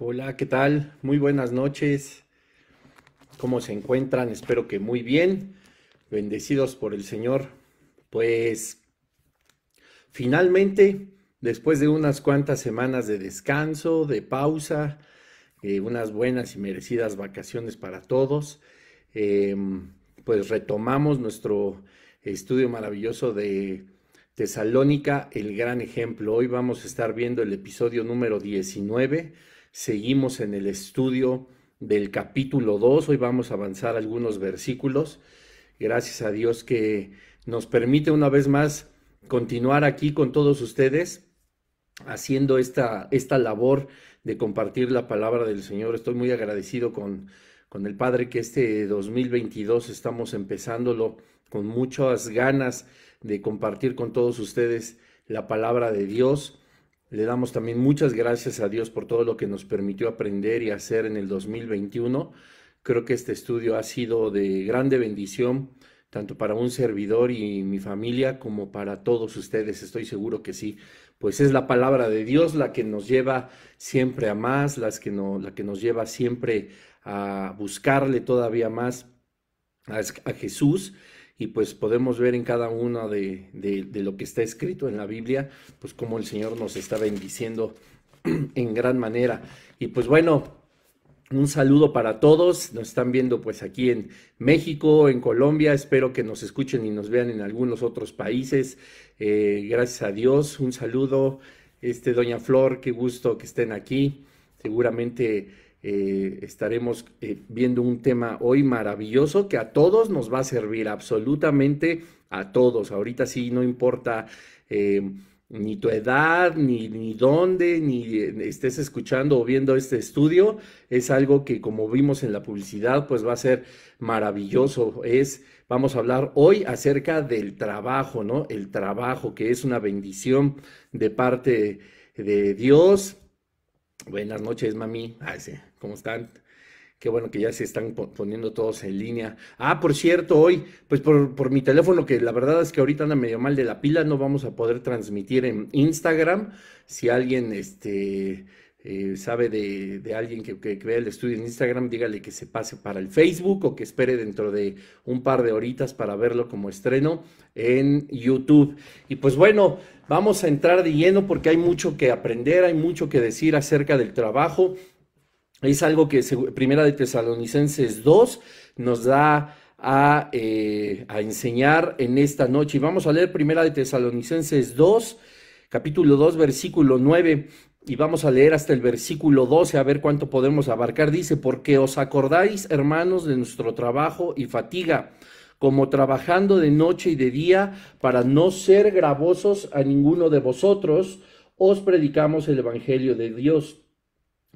Hola, ¿qué tal? Muy buenas noches. ¿Cómo se encuentran? Espero que muy bien. Bendecidos por el Señor. Pues finalmente, después de unas cuantas semanas de descanso, de pausa, eh, unas buenas y merecidas vacaciones para todos, em, pues retomamos nuestro estudio maravilloso de Tesalónica, el gran ejemplo. Hoy vamos a estar viendo el episodio número 19 Seguimos en el estudio del capítulo 2. Hoy vamos a avanzar algunos versículos. Gracias a Dios que nos permite una vez más continuar aquí con todos ustedes haciendo esta, esta labor de compartir la palabra del Señor. Estoy muy agradecido con, con el Padre que este 2022 estamos empezándolo con muchas ganas de compartir con todos ustedes la palabra de Dios. Le damos también muchas gracias a Dios por todo lo que nos permitió aprender y hacer en el 2021. Creo que este estudio ha sido de grande bendición, tanto para un servidor y mi familia como para todos ustedes. Estoy seguro que sí, pues es la palabra de Dios la que nos lleva siempre a más, las que no, la que nos lleva siempre a buscarle todavía más a Jesús y pues podemos ver en cada uno de, lo que está escrito en la Biblia, pues cómo el Señor nos está bendiciendo en gran manera. Y pues bueno, un saludo para todos. Nos están viendo pues aquí en México, en Colombia. Espero que nos escuchen y nos vean en algunos otros países. Eh, gracias a Dios. Un saludo. Este, Doña Flor, qué gusto que estén aquí. Seguramente eh, estaremos eh, viendo un tema hoy maravilloso que a todos nos va a servir, absolutamente a todos. Ahorita sí, no importa eh, ni tu edad, ni, ni dónde, ni estés escuchando o viendo este estudio, es algo que como vimos en la publicidad, pues va a ser maravilloso. Es, vamos a hablar hoy acerca del trabajo, ¿no? El trabajo que es una bendición de parte de Dios. Buenas noches, mami. Ah, ¿Cómo están? Qué bueno que ya se están poniendo todos en línea. Ah, por cierto, hoy, pues por, mi teléfono, que la verdad es que ahorita anda medio mal de la pila, no vamos a poder transmitir en Instagram. Si alguien este, eh, sabe de, alguien que, que, que, vea el estudio en Instagram, dígale que se pase para el Facebook o que espere dentro de un par de horitas para verlo como estreno en YouTube. Y pues bueno, vamos a entrar de lleno porque hay mucho que aprender, hay mucho que decir acerca del trabajo es algo que Primera de Tesalonicenses 2 nos da eh, a, enseñar en esta noche. Y vamos a leer Primera de Tesalonicenses 2, capítulo 2, versículo 9. Y vamos a leer hasta el versículo 12 a ver cuánto podemos abarcar. Dice, porque os acordáis, hermanos, de nuestro trabajo y fatiga, como trabajando de noche y de día, para no ser gravosos a ninguno de vosotros, os predicamos el Evangelio de Dios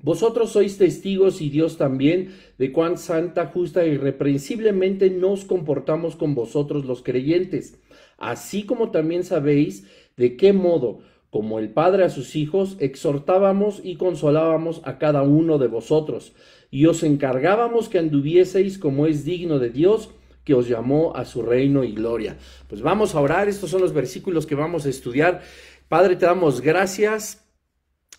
vosotros sois testigos y Dios también de cuán santa, justa y e irreprensiblemente nos comportamos con vosotros los creyentes, así como también sabéis de qué modo, como el Padre a sus hijos, exhortábamos y consolábamos a cada uno de vosotros, y os encargábamos que anduvieseis como es digno de Dios, que os llamó a su reino y gloria. Pues vamos a orar, estos son los versículos que vamos a estudiar. Padre, te damos gracias,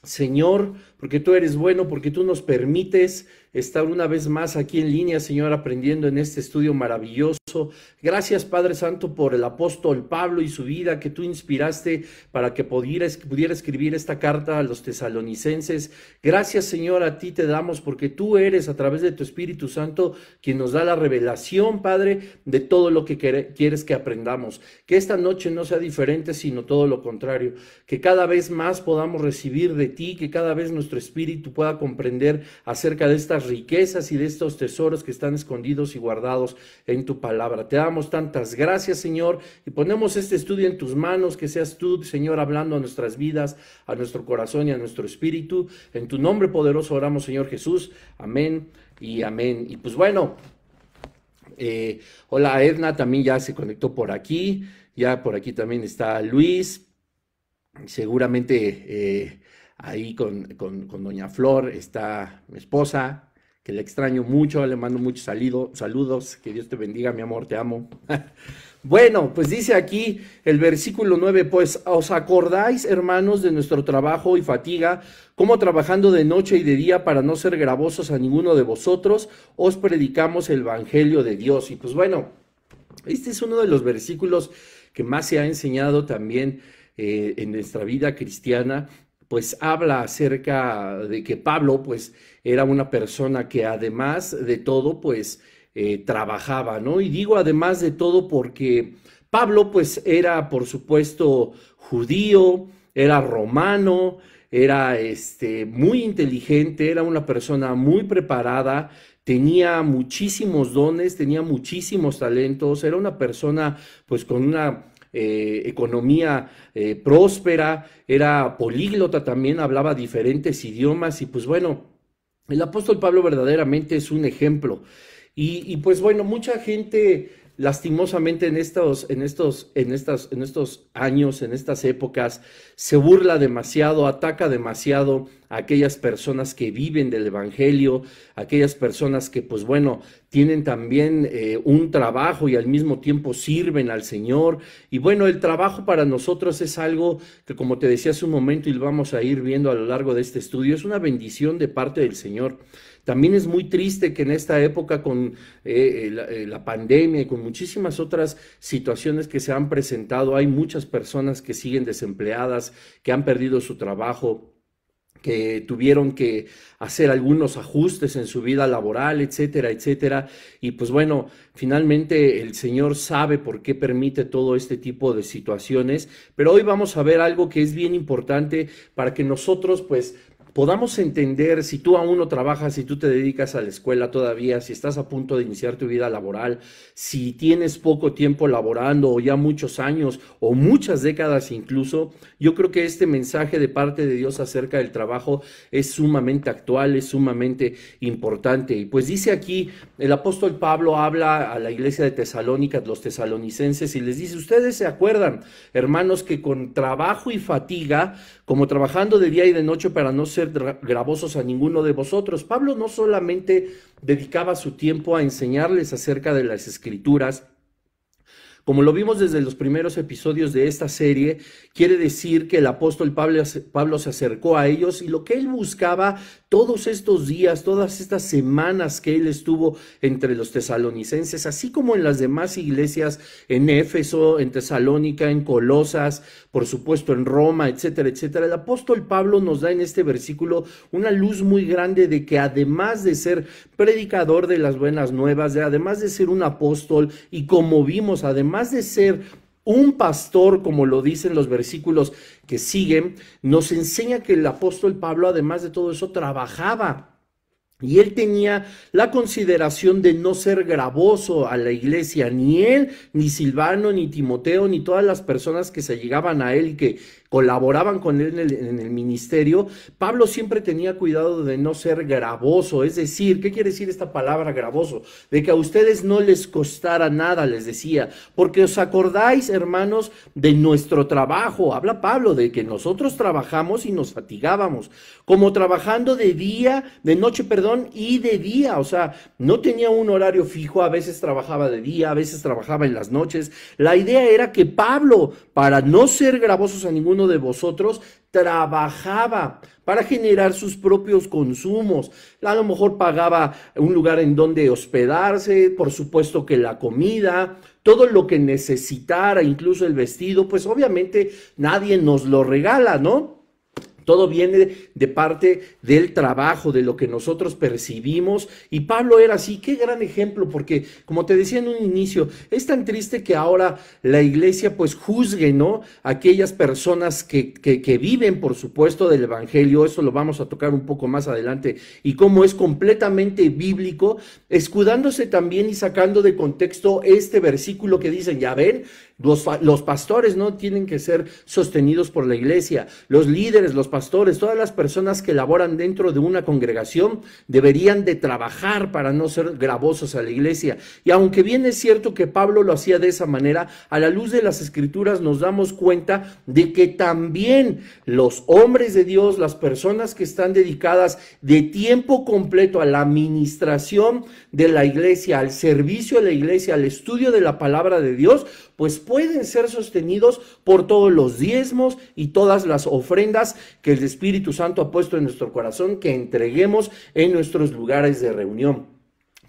Señor, porque tú eres bueno, porque tú nos permites estar una vez más aquí en línea, Señor, aprendiendo en este estudio maravilloso. Gracias, Padre Santo, por el apóstol Pablo y su vida que tú inspiraste para que pudiera, pudiera escribir esta carta a los tesalonicenses. Gracias, Señor, a ti te damos porque tú eres a través de tu Espíritu Santo quien nos da la revelación, Padre, de todo lo que quieres que aprendamos. Que esta noche no sea diferente, sino todo lo contrario. Que cada vez más podamos recibir de ti, que cada vez nuestro espíritu pueda comprender acerca de estas riquezas y de estos tesoros que están escondidos y guardados en tu palabra. Te damos tantas gracias, Señor, y ponemos este estudio en tus manos, que seas tú, Señor, hablando a nuestras vidas, a nuestro corazón y a nuestro espíritu. En tu nombre poderoso oramos, Señor Jesús. Amén y amén. Y pues bueno, eh, hola Edna, también ya se conectó por aquí. Ya por aquí también está Luis. Seguramente eh, ahí con, con, con doña Flor, está mi esposa, que le extraño mucho, le mando muchos saludos, que Dios te bendiga, mi amor, te amo. bueno, pues dice aquí el versículo 9, pues os acordáis, hermanos, de nuestro trabajo y fatiga, como trabajando de noche y de día para no ser gravosos a ninguno de vosotros, os predicamos el Evangelio de Dios. Y pues bueno, este es uno de los versículos que más se ha enseñado también eh, en nuestra vida cristiana pues habla acerca de que Pablo pues era una persona que además de todo pues eh, trabajaba, ¿no? Y digo además de todo porque Pablo pues era por supuesto judío, era romano, era este, muy inteligente, era una persona muy preparada, tenía muchísimos dones, tenía muchísimos talentos, era una persona pues con una eh, economía eh, próspera, era políglota también, hablaba diferentes idiomas y pues bueno, el apóstol Pablo verdaderamente es un ejemplo. Y, y pues bueno, mucha gente lastimosamente en estos, en estos, en estas, en estos años, en estas épocas, se burla demasiado, ataca demasiado a aquellas personas que viven del Evangelio, aquellas personas que, pues bueno, tienen también eh, un trabajo y al mismo tiempo sirven al Señor. Y bueno, el trabajo para nosotros es algo que, como te decía hace un momento y lo vamos a ir viendo a lo largo de este estudio, es una bendición de parte del Señor. También es muy triste que en esta época con eh, eh, la, eh, la, pandemia y con muchísimas otras situaciones que se han presentado, hay muchas personas que siguen desempleadas, que han perdido su trabajo que tuvieron que hacer algunos ajustes en su vida laboral, etcétera, etcétera. Y pues bueno, finalmente el Señor sabe por qué permite todo este tipo de situaciones, pero hoy vamos a ver algo que es bien importante para que nosotros pues podamos entender si tú aún no trabajas, si tú te dedicas a la escuela todavía, si estás a punto de iniciar tu vida laboral, si tienes poco tiempo laborando o ya muchos años o muchas décadas incluso, yo creo que este mensaje de parte de Dios acerca del trabajo es sumamente actual, es sumamente importante. Y pues dice aquí, el apóstol Pablo habla a la iglesia de Tesalónica, los tesalonicenses, y les dice, ustedes se acuerdan, hermanos, que con trabajo y fatiga, como trabajando de día y de noche para no ser gravosos a ninguno de vosotros. Pablo no solamente dedicaba su tiempo a enseñarles acerca de las escrituras, como lo vimos desde los primeros episodios de esta serie, quiere decir que el apóstol Pablo, se acercó a ellos y lo que él buscaba todos estos días, todas estas semanas que él estuvo entre los tesalonicenses, así como en las demás iglesias en Éfeso, en Tesalónica, en Colosas, por supuesto en Roma, etcétera, etcétera. El apóstol Pablo nos da en este versículo una luz muy grande de que además de ser predicador de las buenas nuevas, de además de ser un apóstol y como vimos, además además de ser un pastor, como lo dicen los versículos que siguen, nos enseña que el apóstol Pablo, además de todo eso, trabajaba. Y él tenía la consideración de no ser gravoso a la iglesia, ni él, ni Silvano, ni Timoteo, ni todas las personas que se llegaban a él que colaboraban con él en el, ministerio, Pablo siempre tenía cuidado de no ser gravoso, es decir, ¿qué quiere decir esta palabra gravoso? De que a ustedes no les costara nada, les decía, porque os acordáis, hermanos, de nuestro trabajo, habla Pablo, de que nosotros trabajamos y nos fatigábamos, como trabajando de día, de noche, perdón, y de día, o sea, no tenía un horario fijo, a veces trabajaba de día, a veces trabajaba en las noches, la idea era que Pablo, para no ser gravosos a ninguno, de vosotros trabajaba para generar sus propios consumos. A lo mejor pagaba un lugar en donde hospedarse, por supuesto que la comida, todo lo que necesitara, incluso el vestido, pues obviamente nadie nos lo regala, ¿no? Todo viene de parte del trabajo, de lo que nosotros percibimos. Y Pablo era así, qué gran ejemplo, porque como te decía en un inicio, es tan triste que ahora la iglesia pues juzgue, ¿no? Aquellas personas que, que, viven, por supuesto, del Evangelio, eso lo vamos a tocar un poco más adelante, y cómo es completamente bíblico, escudándose también y sacando de contexto este versículo que dicen, ya ven, los, pastores no tienen que ser sostenidos por la iglesia. Los líderes, los pastores, todas las personas que laboran dentro de una congregación deberían de trabajar para no ser gravosos a la iglesia. Y aunque bien es cierto que Pablo lo hacía de esa manera, a la luz de las escrituras nos damos cuenta de que también los hombres de Dios, las personas que están dedicadas de tiempo completo a la administración de la iglesia, al servicio de la iglesia, al estudio de la palabra de Dios, pues pueden ser sostenidos por todos los diezmos y todas las ofrendas que el Espíritu Santo ha puesto en nuestro corazón, que entreguemos en nuestros lugares de reunión.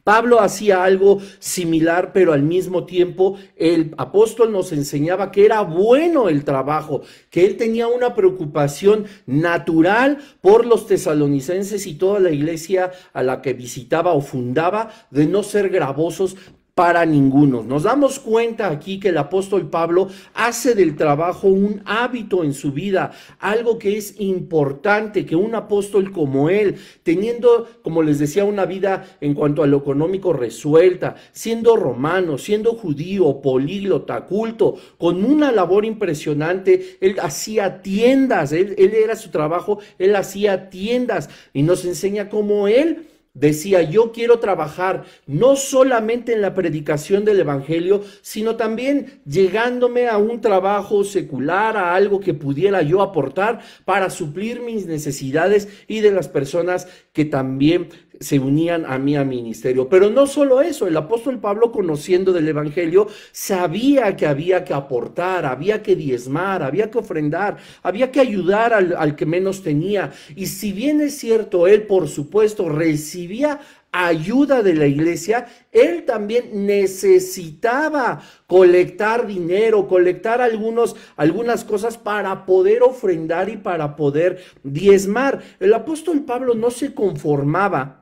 Pablo hacía algo similar, pero al mismo tiempo el apóstol nos enseñaba que era bueno el trabajo, que él tenía una preocupación natural por los tesalonicenses y toda la iglesia a la que visitaba o fundaba de no ser gravosos para ninguno. Nos damos cuenta aquí que el apóstol Pablo hace del trabajo un hábito en su vida, algo que es importante, que un apóstol como él, teniendo, como les decía, una vida en cuanto a lo económico resuelta, siendo romano, siendo judío, políglota, culto, con una labor impresionante, él hacía tiendas, él, era su trabajo, él hacía tiendas y nos enseña cómo él Decía, yo quiero trabajar no solamente en la predicación del Evangelio, sino también llegándome a un trabajo secular, a algo que pudiera yo aportar para suplir mis necesidades y de las personas que también se unían a mí a ministerio. Pero no solo eso, el apóstol Pablo conociendo del Evangelio sabía que había que aportar, había que diezmar, había que ofrendar, había que ayudar al, al que menos tenía. Y si bien es cierto, él por supuesto recibía ayuda de la iglesia, él también necesitaba colectar dinero, colectar algunos, algunas cosas para poder ofrendar y para poder diezmar. El apóstol Pablo no se conformaba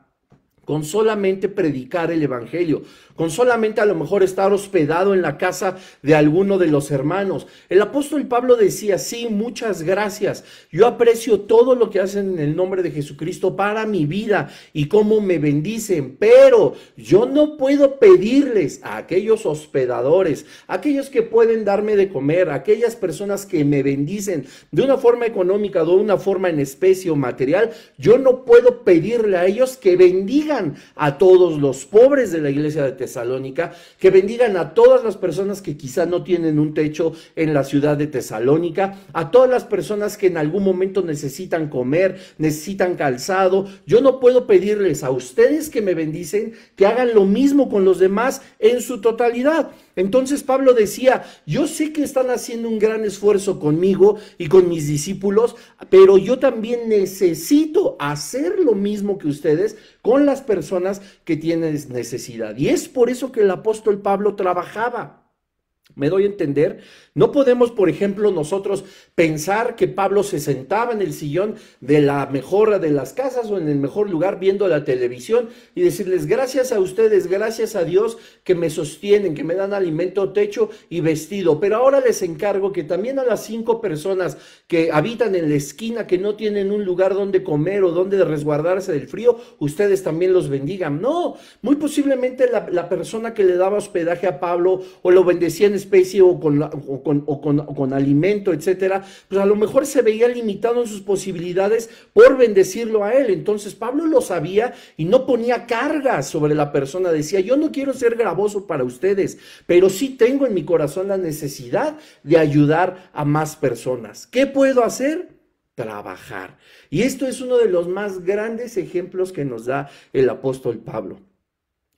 con solamente predicar el Evangelio solamente a lo mejor estar hospedado en la casa de alguno de los hermanos. El apóstol Pablo decía, sí, muchas gracias, yo aprecio todo lo que hacen en el nombre de Jesucristo para mi vida y cómo me bendicen, pero yo no puedo pedirles a aquellos hospedadores, aquellos que pueden darme de comer, aquellas personas que me bendicen de una forma económica, de una forma en especie o material, yo no puedo pedirle a ellos que bendigan a todos los pobres de la iglesia de Tesalónica, que bendigan a todas las personas que quizá no tienen un techo en la ciudad de Tesalónica, a todas las personas que en algún momento necesitan comer, necesitan calzado. Yo no puedo pedirles a ustedes que me bendicen que hagan lo mismo con los demás en su totalidad. Entonces Pablo decía, yo sé que están haciendo un gran esfuerzo conmigo y con mis discípulos, pero yo también necesito hacer lo mismo que ustedes con las personas que tienen necesidad. Y es por eso que el apóstol Pablo trabajaba. Me doy a entender. No podemos, por ejemplo, nosotros pensar que Pablo se sentaba en el sillón de la mejora de las casas o en el mejor lugar viendo la televisión y decirles gracias a ustedes, gracias a Dios que me sostienen, que me dan alimento, techo y vestido. Pero ahora les encargo que también a las cinco personas que habitan en la esquina, que no tienen un lugar donde comer o donde resguardarse del frío, ustedes también los bendigan. No, muy posiblemente la, persona que le daba hospedaje a Pablo o lo bendecía en especie o con, o con alimento, etcétera, pues a lo mejor se veía limitado en sus posibilidades por bendecirlo a él. Entonces Pablo lo sabía y no ponía cargas sobre la persona. Decía, yo no quiero ser gravoso para ustedes, pero sí tengo en mi corazón la necesidad de ayudar a más personas. ¿Qué puedo hacer? Trabajar. Y esto es uno de los más grandes ejemplos que nos da el apóstol Pablo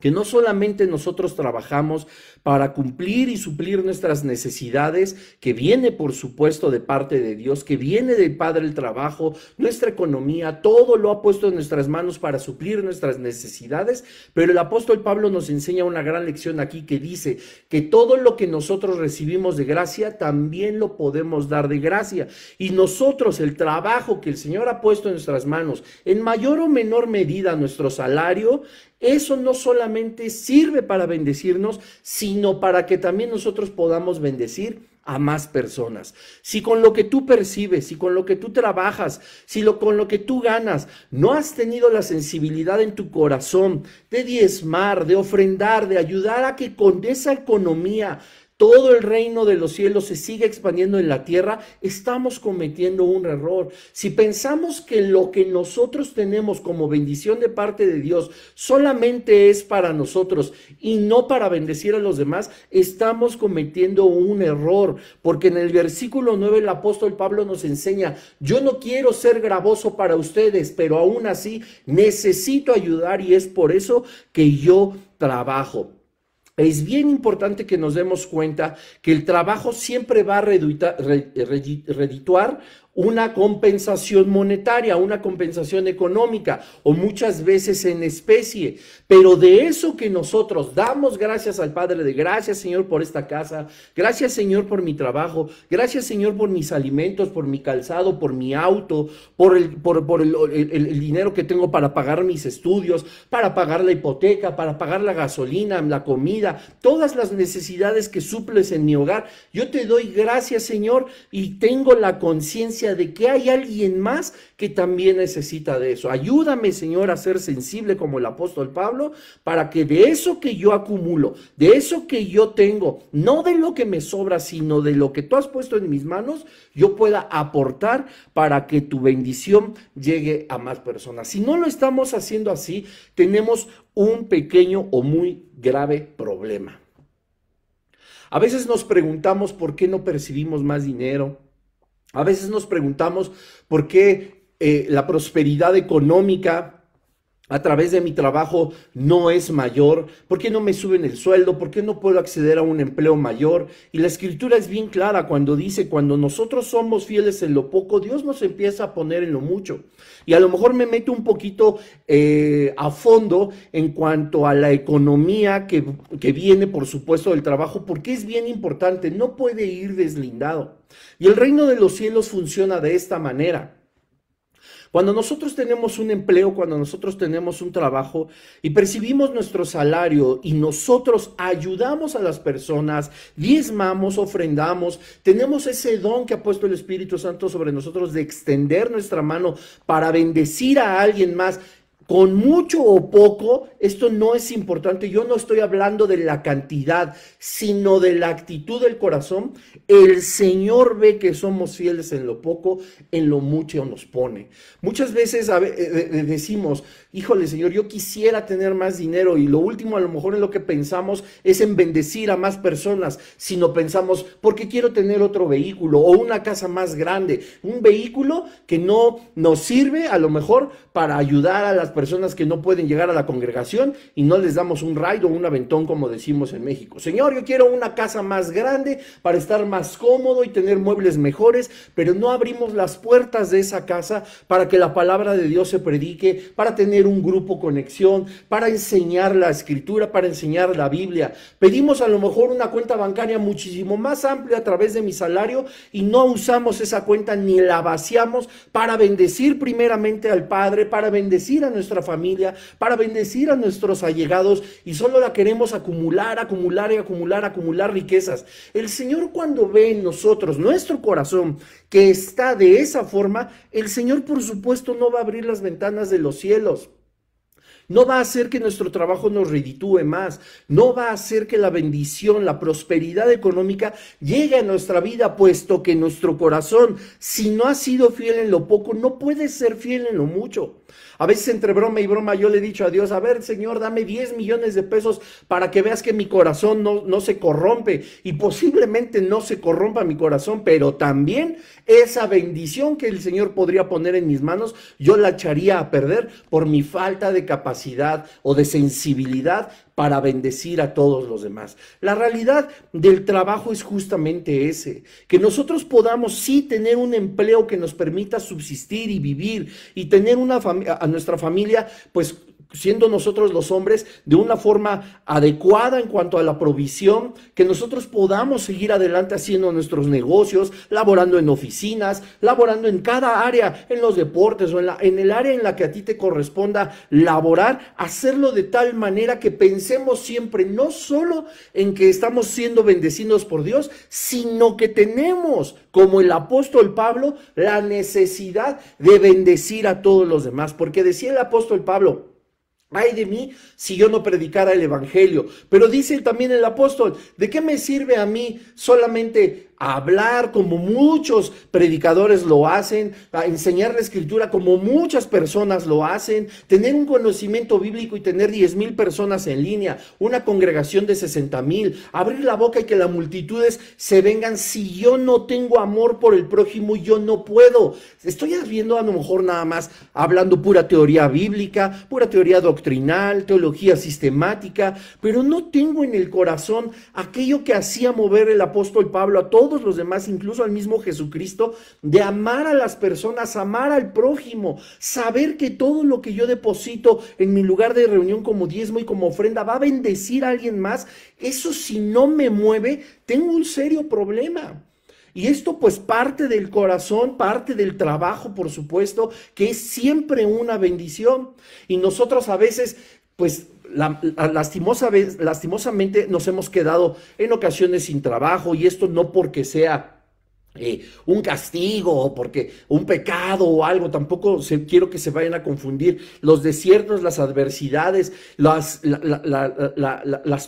que no solamente nosotros trabajamos para cumplir y suplir nuestras necesidades, que viene por supuesto de parte de Dios, que viene del Padre el trabajo, nuestra economía, todo lo ha puesto en nuestras manos para suplir nuestras necesidades, pero el apóstol Pablo nos enseña una gran lección aquí que dice que todo lo que nosotros recibimos de gracia, también lo podemos dar de gracia. Y nosotros, el trabajo que el Señor ha puesto en nuestras manos, en mayor o menor medida nuestro salario, eso no solamente sirve para bendecirnos, sino para que también nosotros podamos bendecir a más personas. Si con lo que tú percibes, si con lo que tú trabajas, si lo, con lo que tú ganas, no has tenido la sensibilidad en tu corazón de diezmar, de ofrendar, de ayudar a que con esa economía todo el reino de los cielos se sigue expandiendo en la tierra, estamos cometiendo un error. Si pensamos que lo que nosotros tenemos como bendición de parte de Dios solamente es para nosotros y no para bendecir a los demás, estamos cometiendo un error. Porque en el versículo 9 el apóstol Pablo nos enseña, yo no quiero ser gravoso para ustedes, pero aún así necesito ayudar y es por eso que yo trabajo. Es bien importante que nos demos cuenta que el trabajo siempre va a redituar, una compensación monetaria, una compensación económica o muchas veces en especie. Pero de eso que nosotros damos gracias al Padre, de gracias Señor por esta casa, gracias Señor por mi trabajo, gracias Señor por mis alimentos, por mi calzado, por mi auto, por el, por, el dinero que tengo para pagar mis estudios, para pagar la hipoteca, para pagar la gasolina, la comida, todas las necesidades que suples en mi hogar. Yo te doy gracias Señor y tengo la conciencia de que hay alguien más que también necesita de eso. Ayúdame, Señor, a ser sensible como el apóstol Pablo, para que de eso que yo acumulo, de eso que yo tengo, no de lo que me sobra, sino de lo que tú has puesto en mis manos, yo pueda aportar para que tu bendición llegue a más personas. Si no lo estamos haciendo así, tenemos un pequeño o muy grave problema. A veces nos preguntamos por qué no percibimos más dinero, a veces nos preguntamos por qué eh, la prosperidad económica a través de mi trabajo no es mayor, por qué no me suben el sueldo, por qué no puedo acceder a un empleo mayor. Y la escritura es bien clara cuando dice, cuando nosotros somos fieles en lo poco, Dios nos empieza a poner en lo mucho. Y a lo mejor me meto un poquito eh, a fondo en cuanto a la economía que, que viene, por supuesto, del trabajo, porque es bien importante, no puede ir deslindado. Y el reino de los cielos funciona de esta manera. Cuando nosotros tenemos un empleo, cuando nosotros tenemos un trabajo y percibimos nuestro salario y nosotros ayudamos a las personas, diezmamos, ofrendamos, tenemos ese don que ha puesto el Espíritu Santo sobre nosotros de extender nuestra mano para bendecir a alguien más, con mucho o poco, esto no es importante. Yo no estoy hablando de la cantidad, sino de la actitud del corazón. El Señor ve que somos fieles en lo poco, en lo mucho nos pone. Muchas veces eh, eh, decimos, híjole Señor, yo quisiera tener más dinero y lo último a lo mejor en lo que pensamos es en bendecir a más personas, sino pensamos, porque quiero tener otro vehículo o una casa más grande? Un vehículo que no nos sirve a lo mejor para ayudar a las personas que no pueden llegar a la congregación y no les damos un raid o un aventón como decimos en México. Señor, yo quiero una casa más grande para estar más cómodo y tener muebles mejores, pero no abrimos las puertas de esa casa para que la palabra de Dios se predique, para tener un grupo conexión, para enseñar la escritura, para enseñar la Biblia. Pedimos a lo mejor una cuenta bancaria muchísimo más amplia a través de mi salario y no usamos esa cuenta ni la vaciamos para bendecir primeramente al Padre, para bendecir a nuestra familia, para bendecir a nuestros allegados y solo la queremos acumular, acumular y acumular, acumular riquezas. El Señor cuando ve en nosotros nuestro corazón que está de esa forma, el Señor por supuesto no va a abrir las ventanas de los cielos. No va a hacer que nuestro trabajo nos reditúe más, no va a hacer que la bendición, la prosperidad económica llegue a nuestra vida, puesto que nuestro corazón, si no ha sido fiel en lo poco, no puede ser fiel en lo mucho. A veces entre broma y broma yo le he dicho a Dios, a ver Señor, dame 10 millones de pesos para que veas que mi corazón no, no se corrompe y posiblemente no se corrompa mi corazón, pero también esa bendición que el Señor podría poner en mis manos, yo la echaría a perder por mi falta de capacidad o de sensibilidad para bendecir a todos los demás. La realidad del trabajo es justamente ese, que nosotros podamos sí tener un empleo que nos permita subsistir y vivir y tener una a nuestra familia pues siendo nosotros los hombres de una forma adecuada en cuanto a la provisión, que nosotros podamos seguir adelante haciendo nuestros negocios, laborando en oficinas, laborando en cada área, en los deportes o en, la, en el área en la que a ti te corresponda laborar, hacerlo de tal manera que pensemos siempre no solo en que estamos siendo bendecidos por Dios, sino que tenemos, como el apóstol Pablo, la necesidad de bendecir a todos los demás, porque decía el apóstol Pablo, Ay de mí si yo no predicara el Evangelio. Pero dice también el apóstol, ¿de qué me sirve a mí solamente hablar como muchos predicadores lo hacen, enseñar la escritura como muchas personas lo hacen, tener un conocimiento bíblico y tener diez mil personas en línea, una congregación de sesenta mil, abrir la boca y que las multitudes se vengan. Si yo no tengo amor por el prójimo, yo no puedo. Estoy viendo a lo mejor nada más hablando pura teoría bíblica, pura teoría doctrinal, teología sistemática, pero no tengo en el corazón aquello que hacía mover el apóstol Pablo a todos los demás, incluso al mismo Jesucristo, de amar a las personas, amar al prójimo, saber que todo lo que yo deposito en mi lugar de reunión como diezmo y como ofrenda va a bendecir a alguien más. Eso si no me mueve, tengo un serio problema. Y esto pues parte del corazón, parte del trabajo, por supuesto, que es siempre una bendición. Y nosotros a veces pues lastimosamente nos hemos quedado en ocasiones sin trabajo y esto no porque sea eh, un castigo o porque un pecado o algo, tampoco se, quiero que se vayan a confundir. Los desiertos, las adversidades, las,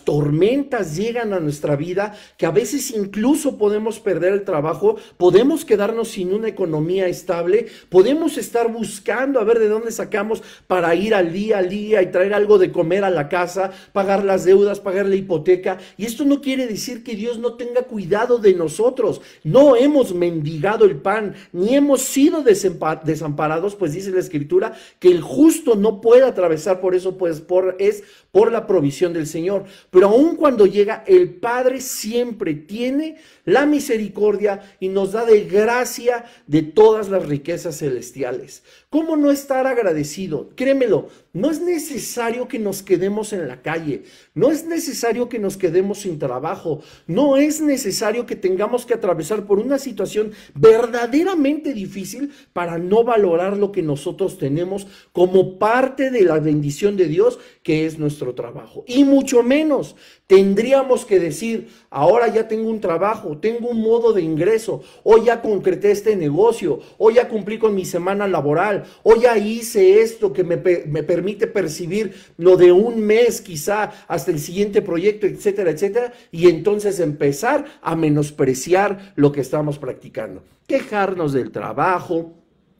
tormentas llegan a nuestra vida que a veces incluso podemos perder el trabajo, podemos quedarnos sin una economía estable, podemos estar buscando a ver de dónde sacamos para ir al día a día y traer algo de comer a la casa, pagar las deudas, pagar la hipoteca. Y esto no quiere decir que Dios no tenga cuidado de nosotros. No hemos mendigado el pan, ni hemos sido desamparados, pues dice la escritura, que el justo no puede atravesar por eso, pues por, es por la provisión del Señor. Pero aun cuando llega, el Padre siempre tiene la misericordia y nos da de gracia de todas las riquezas celestiales. ¿Cómo no estar agradecido? Créemelo, no es necesario que nos quedemos en la calle, no es necesario que nos quedemos sin trabajo, no es necesario que tengamos que atravesar por una situación verdaderamente difícil para no valorar lo que nosotros tenemos como parte de la bendición de Dios que es nuestro trabajo. Y mucho menos tendríamos que decir, ahora ya tengo un trabajo, tengo un modo de ingreso, o ya concreté este negocio, o ya cumplí con mi semana laboral, o ya hice esto que me, me permite percibir lo de un mes quizá hasta el siguiente proyecto, etcétera, etcétera, y entonces empezar a menospreciar lo que estamos practicando. Quejarnos del trabajo,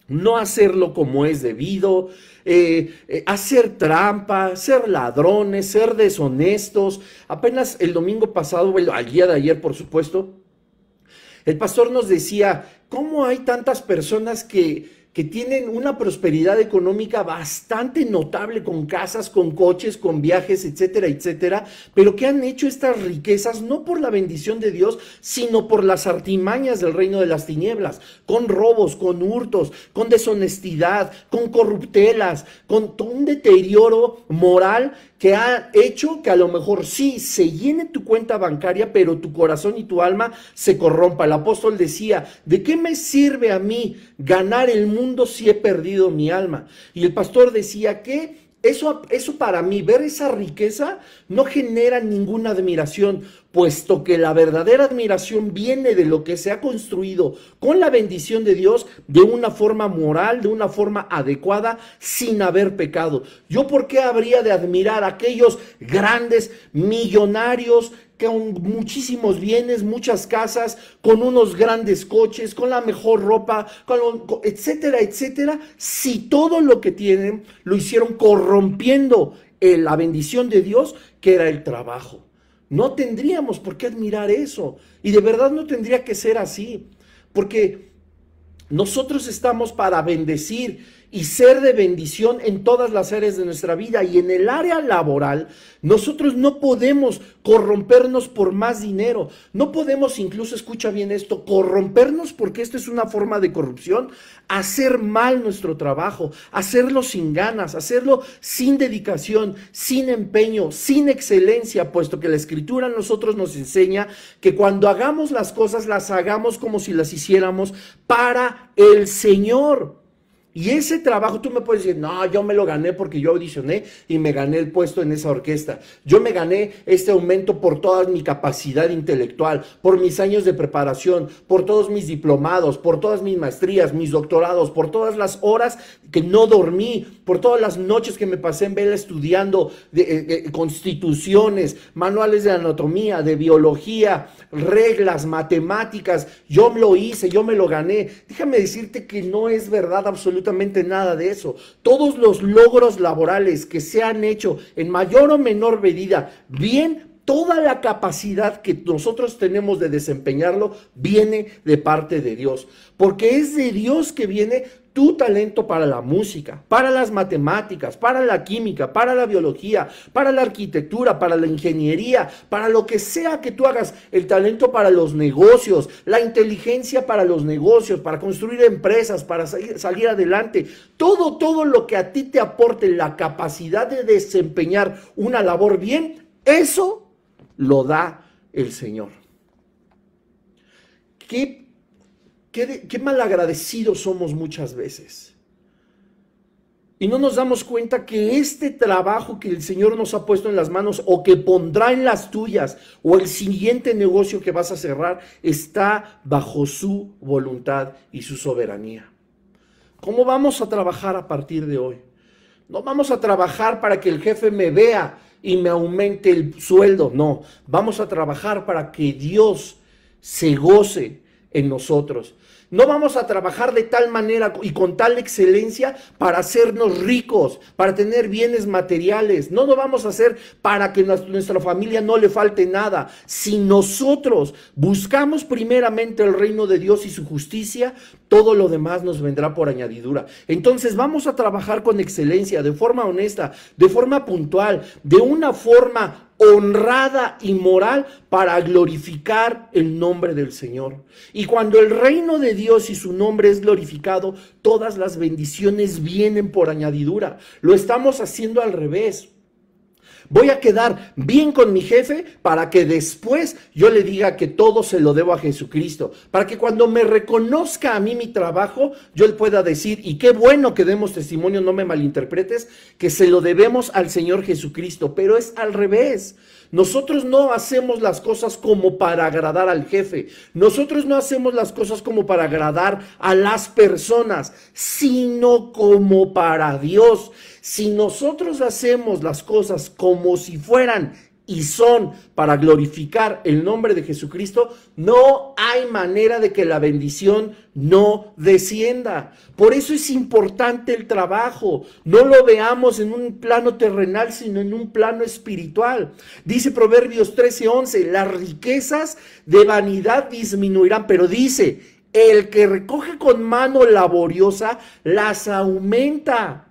no hacerlo como es debido, eh, eh, hacer trampa, ser ladrones, ser deshonestos. Apenas el domingo pasado, al día de ayer, por supuesto, el pastor nos decía, ¿cómo hay tantas personas que que tienen una prosperidad económica bastante notable con casas, con coches, con viajes, etcétera, etcétera, pero que han hecho estas riquezas no por la bendición de Dios, sino por las artimañas del reino de las tinieblas, con robos, con hurtos, con deshonestidad, con corruptelas, con un deterioro moral que ha hecho que a lo mejor sí se llene tu cuenta bancaria, pero tu corazón y tu alma se corrompa. El apóstol decía, ¿de qué me sirve a mí ganar el mundo si he perdido mi alma? Y el pastor decía que eso, eso para mí, ver esa riqueza, no genera ninguna admiración, puesto que la verdadera admiración viene de lo que se ha construido con la bendición de Dios de una forma moral, de una forma adecuada, sin haber pecado. ¿Yo por qué habría de admirar a aquellos grandes millonarios con muchísimos bienes, muchas casas, con unos grandes coches, con la mejor ropa, etcétera, etcétera, si todo lo que tienen lo hicieron corrompiendo la bendición de Dios, que era el trabajo? No tendríamos por qué admirar eso. Y de verdad no tendría que ser así. Porque nosotros estamos para bendecir y ser de bendición en todas las áreas de nuestra vida. Y en el área laboral, nosotros no podemos corrompernos por más dinero. No podemos, incluso escucha bien esto, corrompernos porque esto es una forma de corrupción, hacer mal nuestro trabajo, hacerlo sin ganas, hacerlo sin dedicación, sin empeño, sin excelencia, puesto que la escritura a nosotros nos enseña que cuando hagamos las cosas, las hagamos como si las hiciéramos para el Señor. Y ese trabajo, tú me puedes decir, no, yo me lo gané porque yo audicioné y me gané el puesto en esa orquesta. Yo me gané este aumento por toda mi capacidad intelectual, por mis años de preparación, por todos mis diplomados, por todas mis maestrías, mis doctorados, por todas las horas que no dormí, por todas las noches que me pasé en vela estudiando eh, eh, constituciones, manuales de anatomía, de biología, reglas, matemáticas. Yo lo hice, yo me lo gané. Déjame decirte que no es verdad absoluta nada de eso. Todos los logros laborales que se han hecho en mayor o menor medida, bien toda la capacidad que nosotros tenemos de desempeñarlo viene de parte de Dios, porque es de Dios que viene tu talento para la música, para las matemáticas, para la química, para la biología, para la arquitectura, para la ingeniería, para lo que sea que tú hagas, el talento para los negocios, la inteligencia para los negocios, para construir empresas, para salir adelante, todo, todo lo que a ti te aporte la capacidad de desempeñar una labor bien, eso lo da el Señor. ¿Qué Qué, malagradecidos somos muchas veces. Y no nos damos cuenta que este trabajo que el Señor nos ha puesto en las manos o que pondrá en las tuyas o el siguiente negocio que vas a cerrar está bajo su voluntad y su soberanía. ¿Cómo vamos a trabajar a partir de hoy? No vamos a trabajar para que el jefe me vea y me aumente el sueldo, no. Vamos a trabajar para que Dios se goce en nosotros no vamos a trabajar de tal manera y con tal excelencia para hacernos ricos, para tener bienes materiales. No lo vamos a hacer para que nuestra familia no le falte nada. Si nosotros buscamos primeramente el reino de Dios y su justicia, todo lo demás nos vendrá por añadidura. Entonces vamos a trabajar con excelencia, de forma honesta, de forma puntual, de una forma honrada y moral para glorificar el nombre del Señor. Y cuando el reino de Dios y su nombre es glorificado, todas las bendiciones vienen por añadidura. Lo estamos haciendo al revés. Voy a quedar bien con mi jefe para que después yo le diga que todo se lo debo a Jesucristo, para que cuando me reconozca a mí mi trabajo, yo le pueda decir, y qué bueno que demos testimonio, no me malinterpretes, que se lo debemos al Señor Jesucristo, pero es al revés. Nosotros no hacemos las cosas como para agradar al jefe. Nosotros no hacemos las cosas como para agradar a las personas, sino como para Dios si nosotros hacemos las cosas como si fueran y son para glorificar el nombre de Jesucristo, no hay manera de que la bendición no descienda. Por eso es importante el trabajo. No lo veamos en un plano terrenal, sino en un plano espiritual. Dice Proverbios 13:11, las riquezas de vanidad disminuirán, pero dice, el que recoge con mano laboriosa las aumenta.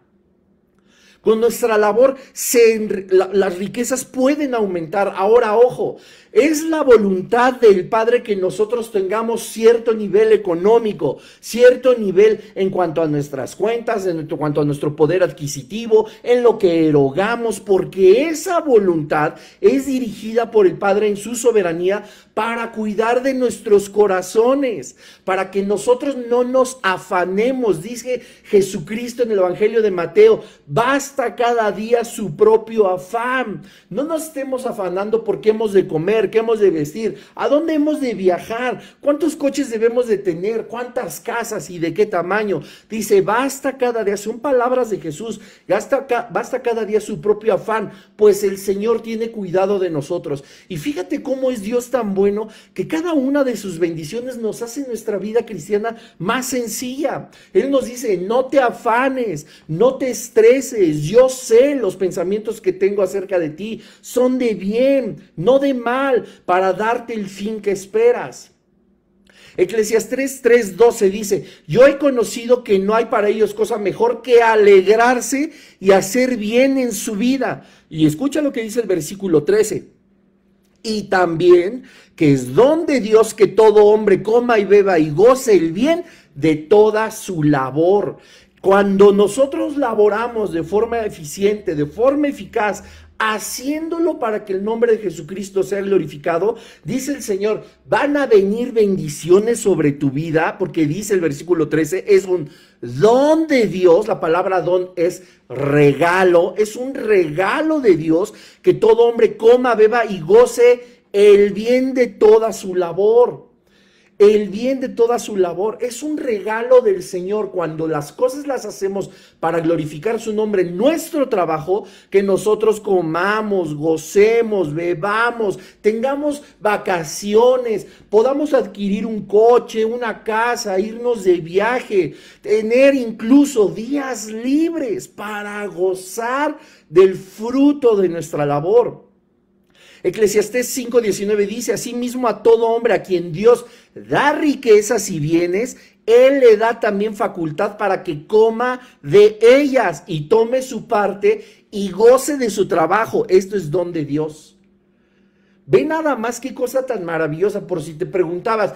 Con nuestra labor se, las riquezas pueden aumentar. Ahora, ojo, es la voluntad del Padre que nosotros tengamos cierto nivel económico, cierto nivel en cuanto a nuestras cuentas, en cuanto a nuestro poder adquisitivo, en lo que erogamos, porque esa voluntad es dirigida por el Padre en su soberanía para cuidar de nuestros corazones, para que nosotros no nos afanemos, dice Jesucristo en el Evangelio de Mateo, basta cada día su propio afán. No nos estemos afanando porque hemos de comer qué hemos de vestir, a dónde hemos de viajar, cuántos coches debemos de tener, cuántas casas y de qué tamaño. Dice, basta cada día, son palabras de Jesús, basta cada día su propio afán, pues el Señor tiene cuidado de nosotros. Y fíjate cómo es Dios tan bueno que cada una de sus bendiciones nos hace nuestra vida cristiana más sencilla. Él nos dice, no te afanes, no te estreses, yo sé los pensamientos que tengo acerca de ti, son de bien, no de mal para darte el fin que esperas. Eclesiastés 3:12 dice, yo he conocido que no hay para ellos cosa mejor que alegrarse y hacer bien en su vida. Y escucha lo que dice el versículo 13. Y también que es donde Dios que todo hombre coma y beba y goce el bien de toda su labor. Cuando nosotros laboramos de forma eficiente, de forma eficaz, haciéndolo para que el nombre de Jesucristo sea glorificado, dice el Señor, van a venir bendiciones sobre tu vida, porque dice el versículo 13, es un don de Dios, la palabra don es regalo, es un regalo de Dios que todo hombre coma, beba y goce el bien de toda su labor el bien de toda su labor. Es un regalo del Señor cuando las cosas las hacemos para glorificar su nombre, nuestro trabajo, que nosotros comamos, gocemos, bebamos, tengamos vacaciones, podamos adquirir un coche, una casa, irnos de viaje, tener incluso días libres para gozar del fruto de nuestra labor. Eclesiastés 5:19 dice, asimismo a todo hombre a quien Dios da riquezas y bienes, Él le da también facultad para que coma de ellas y tome su parte y goce de su trabajo. Esto es don de Dios. Ve nada más qué cosa tan maravillosa, por si te preguntabas,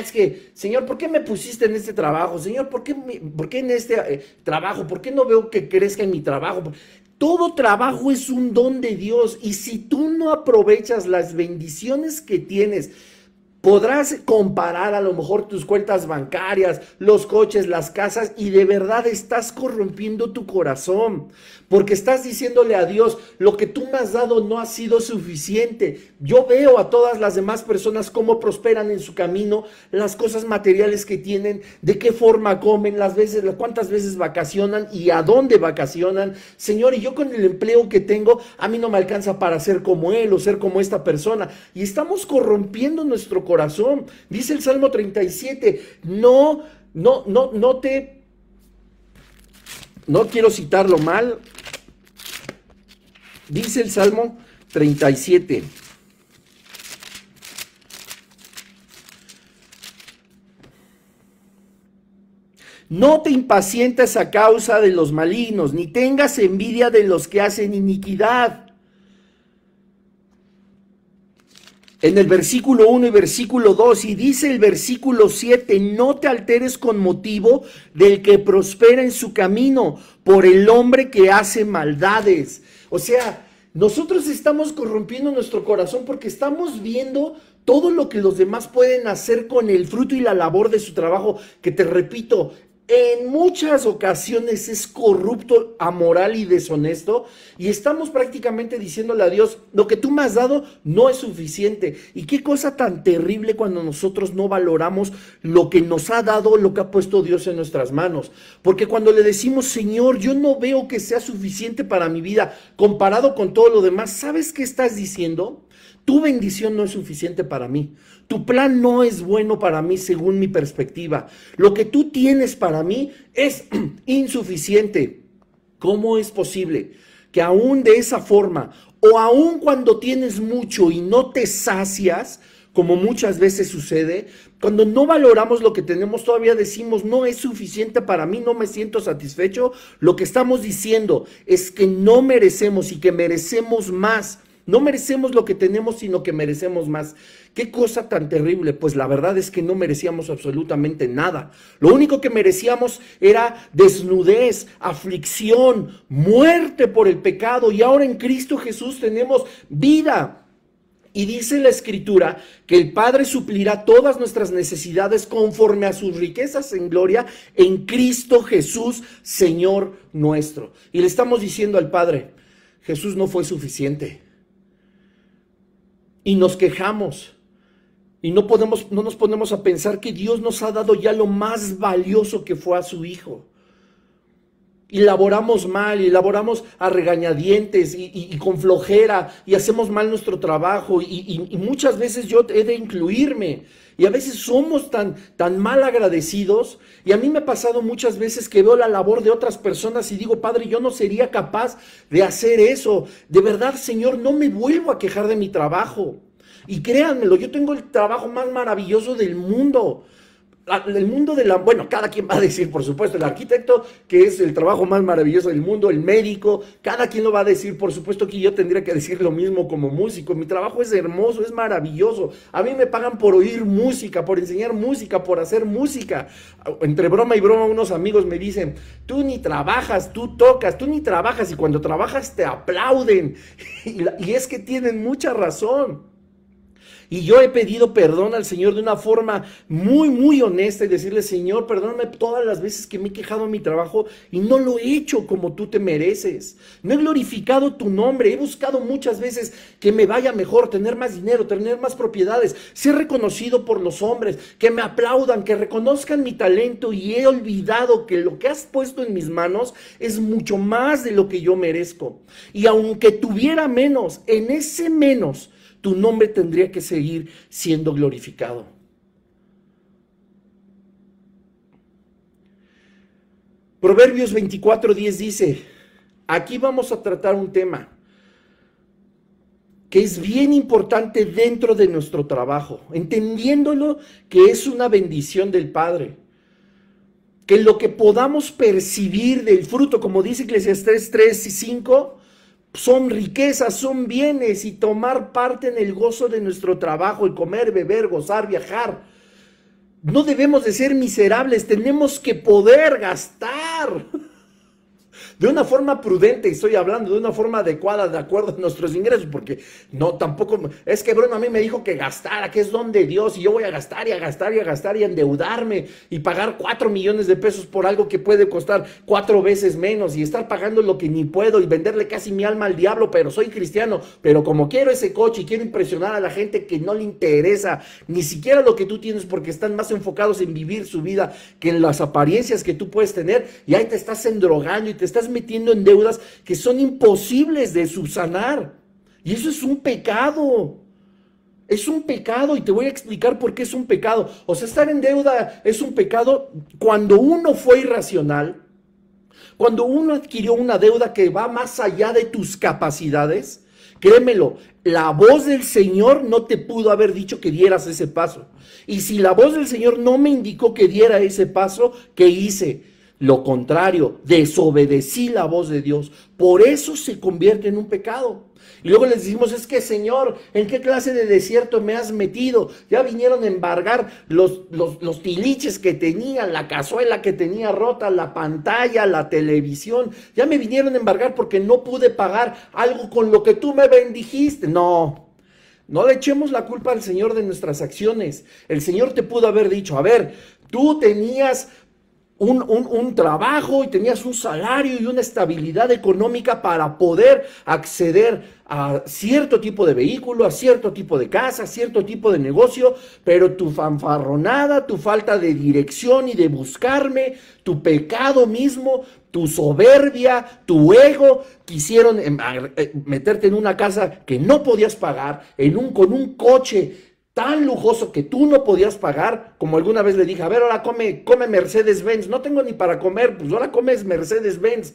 es que, Señor, ¿por qué me pusiste en este trabajo? Señor, ¿por qué, en este eh, trabajo? ¿Por qué no veo que crezca en mi trabajo? Todo trabajo es un don de Dios y si tú no aprovechas las bendiciones que tienes, Podrás comparar a lo mejor tus cuentas bancarias, los coches, las casas y de verdad estás corrompiendo tu corazón porque estás diciéndole a Dios, lo que tú me has dado no ha sido suficiente. Yo veo a todas las demás personas cómo prosperan en su camino, las cosas materiales que tienen, de qué forma comen, las veces, cuántas veces vacacionan y a dónde vacacionan. Señor, y yo con el empleo que tengo, a mí no me alcanza para ser como él o ser como esta persona. Y estamos corrompiendo nuestro corazón corazón. Dice el Salmo 37, no, no, no, no te... No quiero citarlo mal. Dice el Salmo 37. No te impacientes a causa de los malignos, ni tengas envidia de los que hacen iniquidad en el versículo 1 y versículo 2, y dice el versículo 7, no te alteres con motivo del que prospera en su camino por el hombre que hace maldades. O sea, nosotros estamos corrompiendo nuestro corazón porque estamos viendo todo lo que los demás pueden hacer con el fruto y la labor de su trabajo, que te repito, en muchas ocasiones es corrupto, amoral y deshonesto y estamos prácticamente diciéndole a Dios, lo que tú me has dado no es suficiente. Y qué cosa tan terrible cuando nosotros no valoramos lo que nos ha dado, lo que ha puesto Dios en nuestras manos. Porque cuando le decimos, Señor, yo no veo que sea suficiente para mi vida comparado con todo lo demás, ¿sabes qué estás diciendo? Tu bendición no es suficiente para mí. Tu plan no es bueno para mí según mi perspectiva. Lo que tú tienes para mí es insuficiente. ¿Cómo es posible que aún de esa forma o aún cuando tienes mucho y no te sacias, como muchas veces sucede, cuando no valoramos lo que tenemos, todavía decimos, no es suficiente para mí, no me siento satisfecho, lo que estamos diciendo es que no merecemos y que merecemos más. No merecemos lo que tenemos, sino que merecemos más. Qué cosa tan terrible, pues la verdad es que no merecíamos absolutamente nada. Lo único que merecíamos era desnudez, aflicción, muerte por el pecado y ahora en Cristo Jesús tenemos vida. Y dice la escritura que el Padre suplirá todas nuestras necesidades conforme a sus riquezas en gloria en Cristo Jesús, Señor nuestro. Y le estamos diciendo al Padre, Jesús no fue suficiente y nos quejamos. Y no, podemos, no nos ponemos a pensar que Dios nos ha dado ya lo más valioso que fue a su Hijo. Y laboramos mal, y laboramos a regañadientes, y, con flojera, y hacemos mal nuestro trabajo, y muchas veces yo he de incluirme y a veces somos tan, tan mal agradecidos. Y a mí me ha pasado muchas veces que veo la labor de otras personas y digo, Padre, yo no sería capaz de hacer eso. De verdad, Señor, no me vuelvo a quejar de mi trabajo. Y créanmelo, yo tengo el trabajo más maravilloso del mundo. Ah, el mundo de la, bueno, cada quien va a decir, por supuesto, el arquitecto, que es el trabajo más maravilloso del mundo, el médico, cada quien lo va a decir, por supuesto que yo tendría que decir lo mismo como músico, mi trabajo es hermoso, es maravilloso, a mí me pagan por oír música, por enseñar música, por hacer música. Entre broma y broma, unos amigos me dicen, tú ni trabajas, tú tocas, tú ni trabajas y cuando trabajas te aplauden. y, y es que tienen mucha razón. Y yo he pedido perdón al Señor de una forma muy, muy honesta y decirle, Señor, perdóname todas las veces que me he quejado en mi trabajo y no lo he hecho como tú te mereces. No he glorificado tu nombre. He buscado muchas veces que me vaya mejor, tener más dinero, tener más propiedades, ser reconocido por los hombres, que me aplaudan, que reconozcan mi talento y he olvidado que lo que has puesto en mis manos es mucho más de lo que yo merezco. Y aunque tuviera menos, en ese menos, tu nombre tendría que seguir siendo glorificado. Proverbios 24:10 dice, aquí vamos a tratar un tema que es bien importante dentro de nuestro trabajo, entendiéndolo que es una bendición del Padre. Que lo que podamos percibir del fruto, como dice Eclesiastes 3, 3 y 5, son riquezas, son bienes y tomar parte en el gozo de nuestro trabajo y comer, beber, gozar, viajar. No debemos de ser miserables, tenemos que poder gastar de una forma prudente, y estoy hablando de una forma adecuada, de acuerdo a nuestros ingresos, porque no, tampoco, es que Bruno a mí me dijo que gastara, que es don de Dios, y yo voy a gastar y a gastar y a gastar y a endeudarme y pagar cuatro millones de pesos por algo que puede costar cuatro veces menos y estar pagando lo que ni puedo y venderle casi mi alma al diablo, pero soy cristiano, pero como quiero ese coche y quiero impresionar a la gente que no le interesa ni siquiera lo que tú tienes porque están más enfocados en vivir su vida que en las apariencias que tú puedes tener y ahí te estás endrogando y te estás metiendo en deudas que son imposibles de subsanar. Y eso es un pecado. Es un pecado y te voy a explicar por qué es un pecado. O sea, estar en deuda es un pecado cuando uno fue irracional, cuando uno adquirió una deuda que va más allá de tus capacidades. Créemelo, la voz del Señor no te pudo haber dicho que dieras ese paso. Y si la voz del Señor no me indicó que diera ese paso, ¿qué hice? Lo contrario, desobedecí la voz de Dios. Por eso se convierte en un pecado. Y luego les decimos, es que Señor, ¿en qué clase de desierto me has metido? Ya vinieron a embargar los, los, tiliches que tenía, la cazuela que tenía rota, la pantalla, la televisión. Ya me vinieron a embargar porque no pude pagar algo con lo que tú me bendijiste. No, no le echemos la culpa al Señor de nuestras acciones. El Señor te pudo haber dicho, a ver, tú tenías un, trabajo y tenías un salario y una estabilidad económica para poder acceder a cierto tipo de vehículo, a cierto tipo de casa, a cierto tipo de negocio, pero tu fanfarronada, tu falta de dirección y de buscarme, tu pecado mismo, tu soberbia, tu ego, quisieron em, eh, meterte en una casa que no podías pagar, en un, con un coche tan lujoso que tú no podías pagar, como alguna vez le dije, a ver, ahora come, come Mercedes-Benz, no tengo ni para comer, pues ahora comes Mercedes-Benz.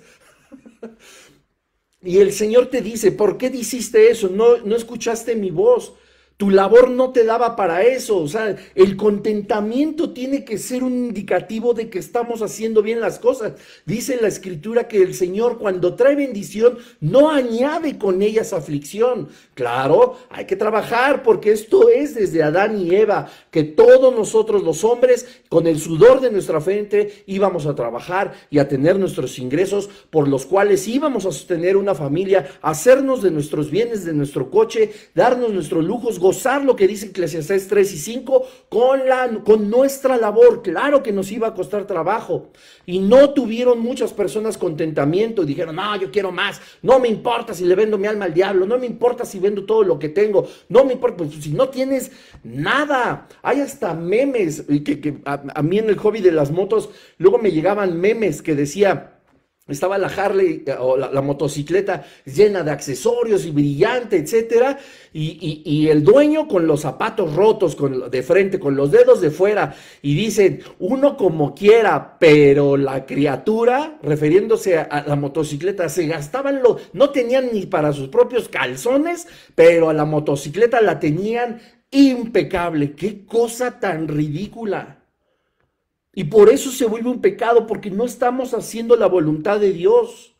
y el Señor te dice, ¿por qué hiciste eso? No, no escuchaste mi voz. Tu labor no te daba para eso. O sea, el contentamiento tiene que ser un indicativo de que estamos haciendo bien las cosas. Dice la escritura que el Señor cuando trae bendición no añade con ellas aflicción. Claro, hay que trabajar porque esto es desde Adán y Eva, que todos nosotros los hombres con el sudor de nuestra frente íbamos a trabajar y a tener nuestros ingresos por los cuales íbamos a sostener una familia, hacernos de nuestros bienes, de nuestro coche, darnos nuestros lujos gozar lo que dice Ecclesiastes 3 y 5 con, la, con nuestra labor. Claro que nos iba a costar trabajo. Y no tuvieron muchas personas contentamiento dijeron, no, yo quiero más. No me importa si le vendo mi alma al diablo. No me importa si vendo todo lo que tengo. No me importa pues, si no tienes nada. Hay hasta memes que, que a, a mí en el hobby de las motos luego me llegaban memes que decía estaba la Harley eh, o la, motocicleta llena de accesorios y brillante, etcétera, y, el dueño con los zapatos rotos con, de frente, con los dedos de fuera, y dicen, uno como quiera, pero la criatura, refiriéndose a, a la motocicleta, se gastaban lo, no tenían ni para sus propios calzones, pero a la motocicleta la tenían impecable. ¡Qué cosa tan ridícula! Y por eso se vuelve un pecado, porque no estamos haciendo la voluntad de Dios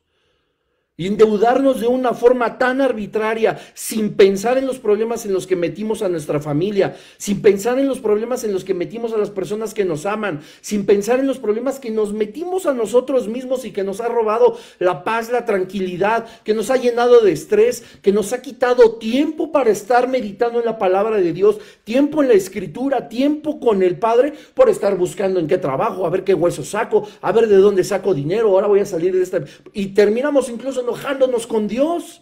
y endeudarnos de una forma tan arbitraria, sin pensar en los problemas en los que metimos a nuestra familia, sin pensar en los problemas en los que metimos a las personas que nos aman, sin pensar en los problemas que nos metimos a nosotros mismos y que nos ha robado la paz, la tranquilidad, que nos ha llenado de estrés, que nos ha quitado tiempo para estar meditando en la palabra de Dios, tiempo en la escritura, tiempo con el Padre por estar buscando en qué trabajo, a ver qué hueso saco, a ver de dónde saco dinero, ahora voy a salir de esta... Y terminamos incluso enojándonos con Dios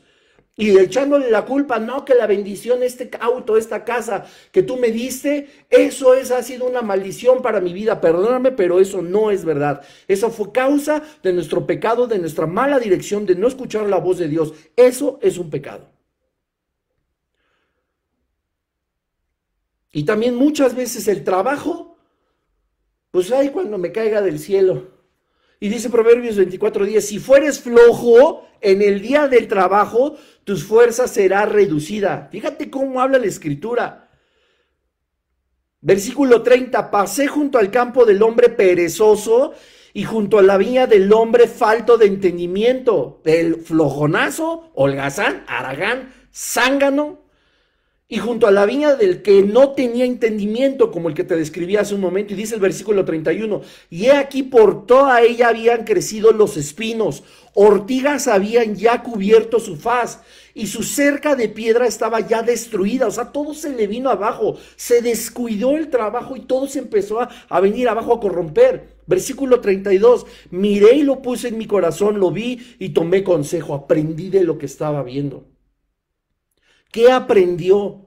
y echándole la culpa, no, que la bendición, este auto, esta casa que tú me diste, eso es, ha sido una maldición para mi vida, perdóname, pero eso no es verdad. Eso fue causa de nuestro pecado, de nuestra mala dirección, de no escuchar la voz de Dios. Eso es un pecado. Y también muchas veces el trabajo, pues ay, cuando me caiga del cielo. Y dice Proverbios 24:10, si fueres flojo en el día del trabajo, tus fuerzas será reducida. Fíjate cómo habla la escritura. Versículo 30, pasé junto al campo del hombre perezoso y junto a la vía del hombre falto de entendimiento, del flojonazo, holgazán, aragán, zángano, y junto a la viña del que no tenía entendimiento, como el que te describí hace un momento, y dice el versículo 31, y he aquí por toda ella habían crecido los espinos, ortigas habían ya cubierto su faz, y su cerca de piedra estaba ya destruida, o sea, todo se le vino abajo, se descuidó el trabajo y todo se empezó a, a venir abajo a corromper. Versículo 32, miré y lo puse en mi corazón, lo vi y tomé consejo, aprendí de lo que estaba viendo. ¿Qué aprendió?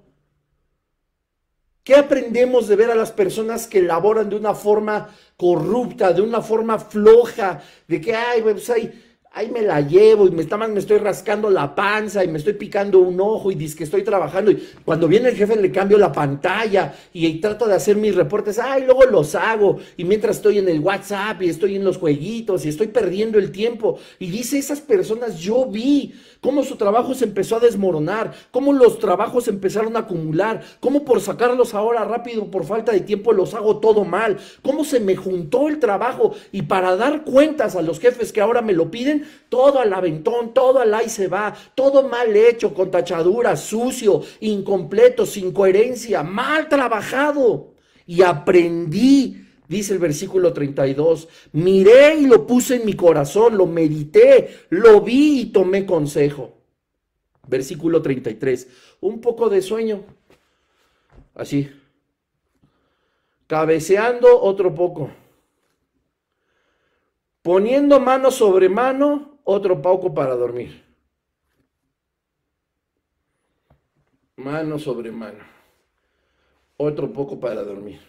¿Qué aprendemos de ver a las personas que laboran de una forma corrupta, de una forma floja, de que, ay, pues ahí, me la llevo y me, me estoy rascando la panza y me estoy picando un ojo y dice que estoy trabajando y cuando viene el jefe le cambio la pantalla y, y trato de hacer mis reportes, ay, luego los hago y mientras estoy en el WhatsApp y estoy en los jueguitos y estoy perdiendo el tiempo y dice esas personas, yo vi, cómo su trabajo se empezó a desmoronar, cómo los trabajos empezaron a acumular, cómo por sacarlos ahora rápido por falta de tiempo los hago todo mal, cómo se me juntó el trabajo y para dar cuentas a los jefes que ahora me lo piden, todo al aventón, todo al ahí se va, todo mal hecho, con tachaduras, sucio, incompleto, sin coherencia, mal trabajado. Y aprendí Dice el versículo 32, miré y lo puse en mi corazón, lo medité, lo vi y tomé consejo. Versículo 33, un poco de sueño, así, cabeceando otro poco, poniendo mano sobre mano, otro poco para dormir. Mano sobre mano, otro poco para dormir.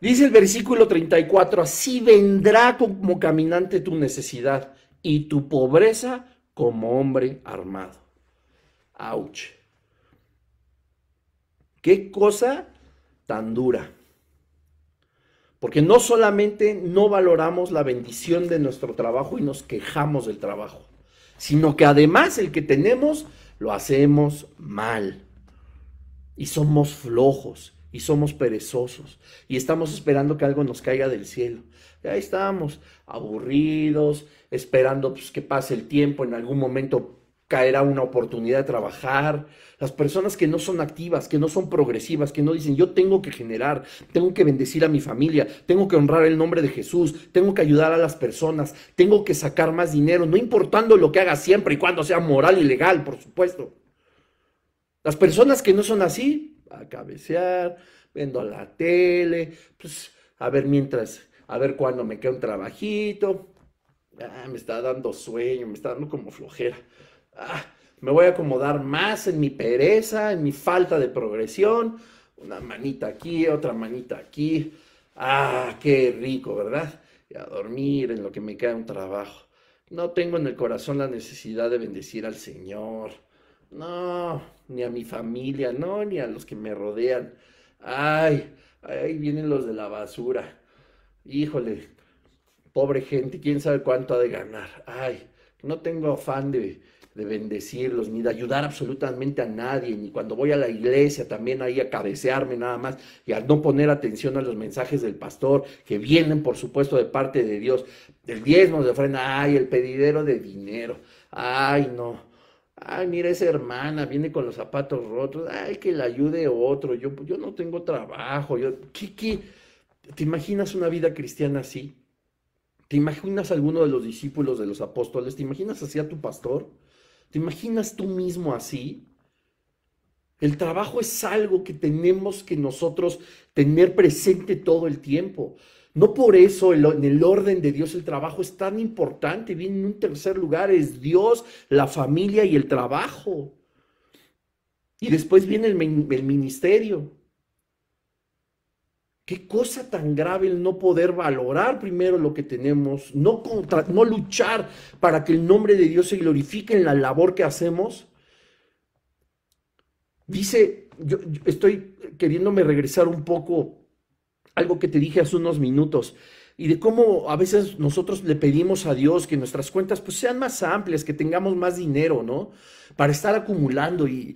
Dice el versículo 34, así vendrá como caminante tu necesidad y tu pobreza como hombre armado. Auch. Qué cosa tan dura. Porque no solamente no valoramos la bendición de nuestro trabajo y nos quejamos del trabajo, sino que además el que tenemos lo hacemos mal y somos flojos y somos perezosos y estamos esperando que algo nos caiga del cielo. Y ahí estamos, aburridos, esperando pues, que pase el tiempo, en algún momento caerá una oportunidad de trabajar. Las personas que no son activas, que no son progresivas, que no dicen yo tengo que generar, tengo que bendecir a mi familia, tengo que honrar el nombre de Jesús, tengo que ayudar a las personas, tengo que sacar más dinero, no importando lo que haga siempre y cuando sea moral y legal, por supuesto. Las personas que no son así, a cabecear, viendo la tele, pues a ver mientras, a ver cuándo me queda un trabajito. Ah, me está dando sueño, me está dando como flojera. Ah, me voy a acomodar más en mi pereza, en mi falta de progresión. Una manita aquí, otra manita aquí. Ah, qué rico, ¿verdad? Y a dormir en lo que me queda un trabajo. No tengo en el corazón la necesidad de bendecir al Señor. No, ni a mi familia, no, ni a los que me rodean. Ay, ahí vienen los de la basura. Híjole, pobre gente, quién sabe cuánto ha de ganar. Ay, no tengo afán de, bendecirlos, ni de ayudar absolutamente a nadie, ni cuando voy a la iglesia también ahí a cabecearme nada más y a no poner atención a los mensajes del pastor, que vienen por supuesto de parte de Dios. El diezmo de ofrenda, ay, el pedidero de dinero, ay, no. Ay, mira, esa hermana viene con los zapatos rotos. Ay, que la ayude otro. Yo, yo no tengo trabajo. Yo, ¿qué, te imaginas una vida cristiana así? ¿Te imaginas a alguno de los discípulos de los apóstoles? ¿Te imaginas así a tu pastor? ¿Te imaginas tú mismo así? El trabajo es algo que tenemos que nosotros tener presente todo el tiempo. No por eso en el orden de Dios el trabajo es tan importante, viene en un tercer lugar, es Dios, la familia y el trabajo. Y después viene el, ministerio. Qué cosa tan grave el no poder valorar primero lo que tenemos, no, luchar para que el nombre de Dios se glorifique en la labor que hacemos. Dice, yo estoy queriéndome regresar un poco algo que te dije hace unos minutos y de cómo a veces nosotros le pedimos a Dios que nuestras cuentas pues sean más amplias, que tengamos más dinero, ¿no? Para estar acumulando y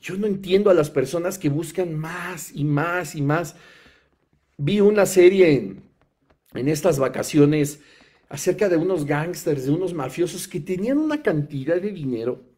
yo no entiendo a las personas que buscan más y más y más. Vi una serie en, en estas vacaciones acerca de unos gángsters, de unos mafiosos que tenían una cantidad de dinero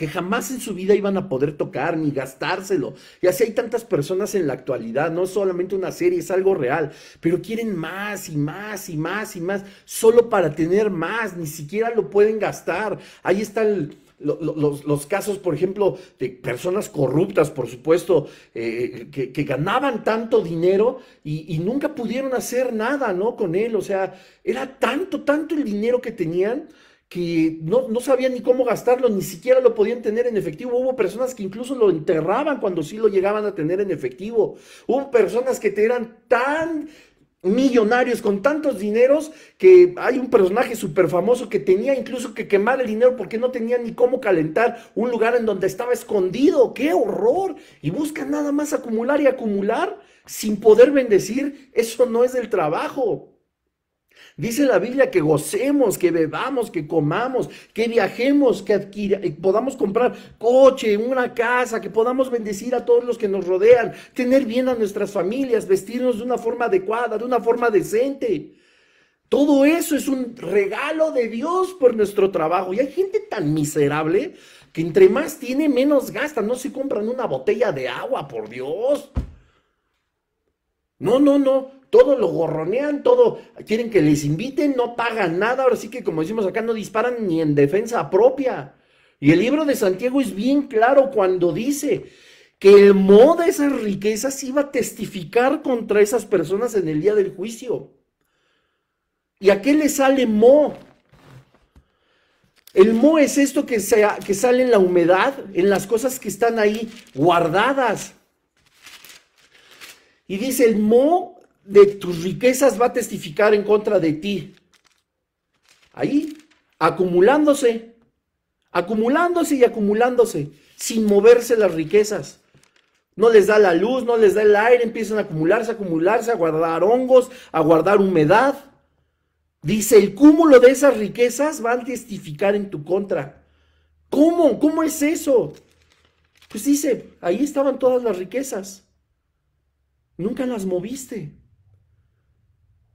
que jamás en su vida iban a poder tocar ni gastárselo. Y así hay tantas personas en la actualidad, no solamente una serie, es algo real, pero quieren más y más y más y más, solo para tener más, ni siquiera lo pueden gastar. Ahí están Los, casos, por ejemplo, de personas corruptas, por supuesto, eh, que, ganaban tanto dinero y, y, nunca pudieron hacer nada, ¿no? Con él, o sea, era tanto, tanto el dinero que tenían que no, no sabían ni cómo gastarlo, ni siquiera lo podían tener en efectivo. Hubo personas que incluso lo enterraban cuando sí lo llegaban a tener en efectivo. Hubo personas que eran tan millonarios con tantos dineros que hay un personaje súper famoso que tenía incluso que quemar el dinero porque no tenía ni cómo calentar un lugar en donde estaba escondido. ¡Qué horror! Y buscan nada más acumular y acumular sin poder bendecir. Eso no es del trabajo. Dice la Biblia que gocemos, que bebamos, que comamos, que viajemos, que podamos comprar coche, una casa, que podamos bendecir a todos los que nos rodean, tener bien a nuestras familias, vestirnos de una forma adecuada, de una forma decente. Todo eso es un regalo de Dios por nuestro trabajo. Y hay gente tan miserable que entre más tiene, menos gasta. No se compran una botella de agua, por Dios. No, no, no todo lo gorronean, todo, quieren que les inviten, no pagan nada, ahora sí que como decimos acá, no disparan ni en defensa propia. Y el libro de Santiago es bien claro cuando dice que el mo de esas riquezas iba a testificar contra esas personas en el día del juicio. ¿Y a qué le sale mo? El mo es esto que, que sale en la humedad, en las cosas que están ahí guardadas. Y dice, el mo de tus riquezas va a testificar en contra de ti. Ahí, acumulándose, acumulándose y acumulándose, sin moverse las riquezas. No les da la luz, no les da el aire, empiezan a acumularse, a acumularse, a guardar hongos, a guardar humedad. Dice, el cúmulo de esas riquezas va a testificar en tu contra. ¿Cómo? ¿Cómo es eso? Pues dice, ahí estaban todas las riquezas. Nunca las moviste.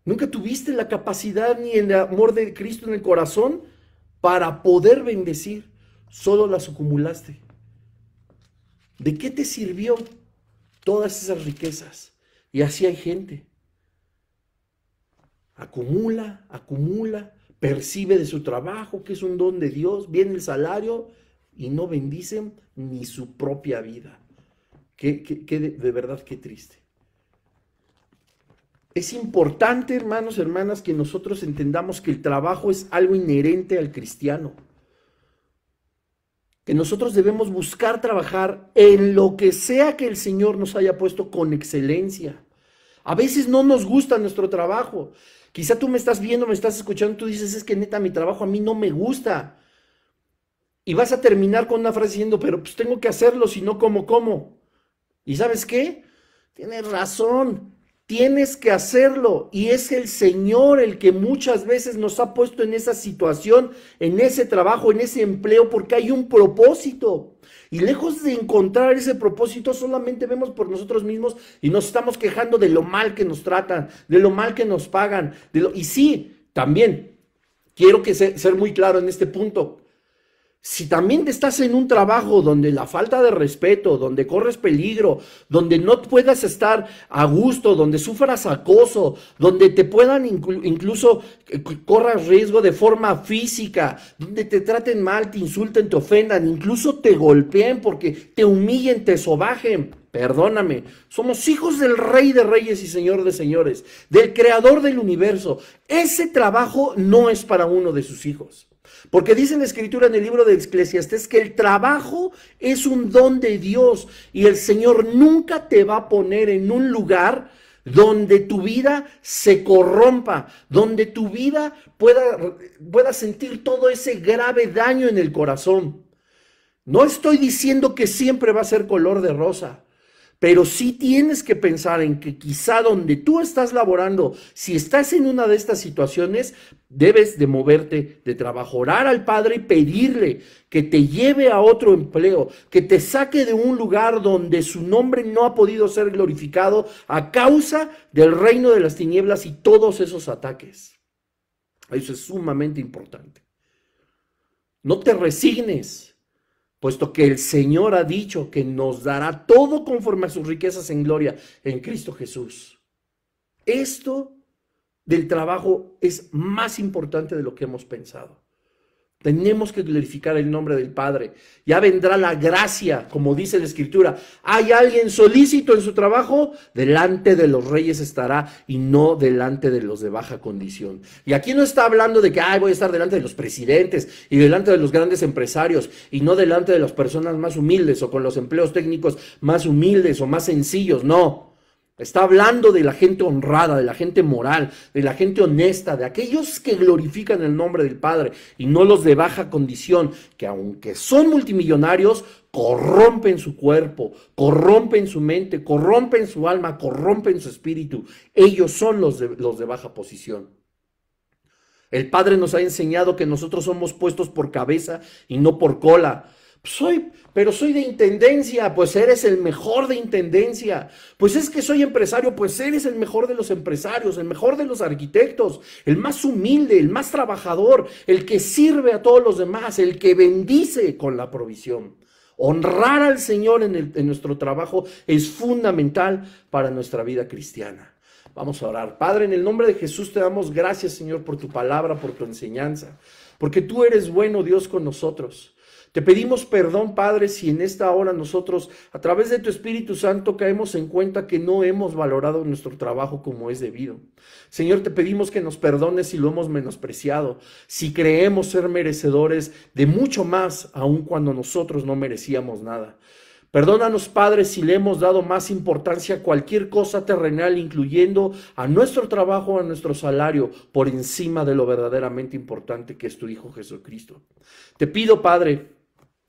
Nunca tuviste la capacidad ni el amor de Cristo en el corazón para poder bendecir. Solo las acumulaste. ¿De qué te sirvió todas esas riquezas? Y así hay gente. Acumula, acumula, percibe de su trabajo que es un don de Dios, viene el salario y no bendicen ni su propia vida. Que de verdad, qué triste. Es importante, hermanos, hermanas, que nosotros entendamos que el trabajo es algo inherente al cristiano. Que nosotros debemos buscar trabajar en lo que sea que el Señor nos haya puesto con excelencia. A veces no nos gusta nuestro trabajo. Quizá tú me estás viendo, me estás escuchando, tú dices, es que neta, mi trabajo a mí no me gusta. Y vas a terminar con una frase diciendo, pero pues tengo que hacerlo, si no, como, como. ¿Y sabes qué? Tienes razón. Tienes que hacerlo y es el Señor el que muchas veces nos ha puesto en esa situación, en ese trabajo, en ese empleo, porque hay un propósito. Y lejos de encontrar ese propósito, solamente vemos por nosotros mismos y nos estamos quejando de lo mal que nos tratan, de lo mal que nos pagan. De lo... Y sí, también, quiero que ser muy claro en este punto, si también estás en un trabajo donde la falta de respeto, donde corres peligro, donde no puedas estar a gusto, donde sufras acoso, donde te puedan incluso eh, correr riesgo de forma física, donde te traten mal, te insulten, te ofendan, incluso te golpeen porque te humillen, te sobajen. Perdóname, somos hijos del rey de reyes y señor de señores, del creador del universo. Ese trabajo no es para uno de sus hijos. Porque dice la escritura en el libro de es que el trabajo es un don de Dios y el Señor nunca te va a poner en un lugar donde tu vida se corrompa, donde tu vida pueda, pueda sentir todo ese grave daño en el corazón. No estoy diciendo que siempre va a ser color de rosa. Pero sí tienes que pensar en que quizá donde tú estás laborando, si estás en una de estas situaciones, debes de moverte de trabajo, orar al Padre y pedirle que te lleve a otro empleo, que te saque de un lugar donde su nombre no ha podido ser glorificado a causa del reino de las tinieblas y todos esos ataques. Eso es sumamente importante. No te resignes puesto que el Señor ha dicho que nos dará todo conforme a sus riquezas en gloria en Cristo Jesús. Esto del trabajo es más importante de lo que hemos pensado. Tenemos que glorificar el nombre del Padre. Ya vendrá la gracia, como dice la Escritura. Hay alguien solícito en su trabajo, delante de los reyes estará y no delante de los de baja condición. Y aquí no está hablando de que Ay, voy a estar delante de los presidentes y delante de los grandes empresarios y no delante de las personas más humildes o con los empleos técnicos más humildes o más sencillos. No. Está hablando de la gente honrada, de la gente moral, de la gente honesta, de aquellos que glorifican el nombre del Padre y no los de baja condición, que aunque son multimillonarios, corrompen su cuerpo, corrompen su mente, corrompen su alma, corrompen su espíritu. Ellos son los de, los de baja posición. El Padre nos ha enseñado que nosotros somos puestos por cabeza y no por cola soy, pero soy de intendencia, pues eres el mejor de intendencia. Pues es que soy empresario, pues eres el mejor de los empresarios, el mejor de los arquitectos, el más humilde, el más trabajador, el que sirve a todos los demás, el que bendice con la provisión. Honrar al Señor en, en nuestro trabajo es fundamental para nuestra vida cristiana. Vamos a orar. Padre, en el nombre de Jesús te damos gracias, Señor, por tu palabra, por tu enseñanza, porque tú eres bueno, Dios, con nosotros. Te pedimos perdón, Padre, si en esta hora nosotros, a través de tu Espíritu Santo, caemos en cuenta que no hemos valorado nuestro trabajo como es debido. Señor, te pedimos que nos perdones si lo hemos menospreciado, si creemos ser merecedores de mucho más, aun cuando nosotros no merecíamos nada. Perdónanos, Padre, si le hemos dado más importancia a cualquier cosa terrenal, incluyendo a nuestro trabajo, a nuestro salario, por encima de lo verdaderamente importante que es tu Hijo Jesucristo. Te pido, Padre,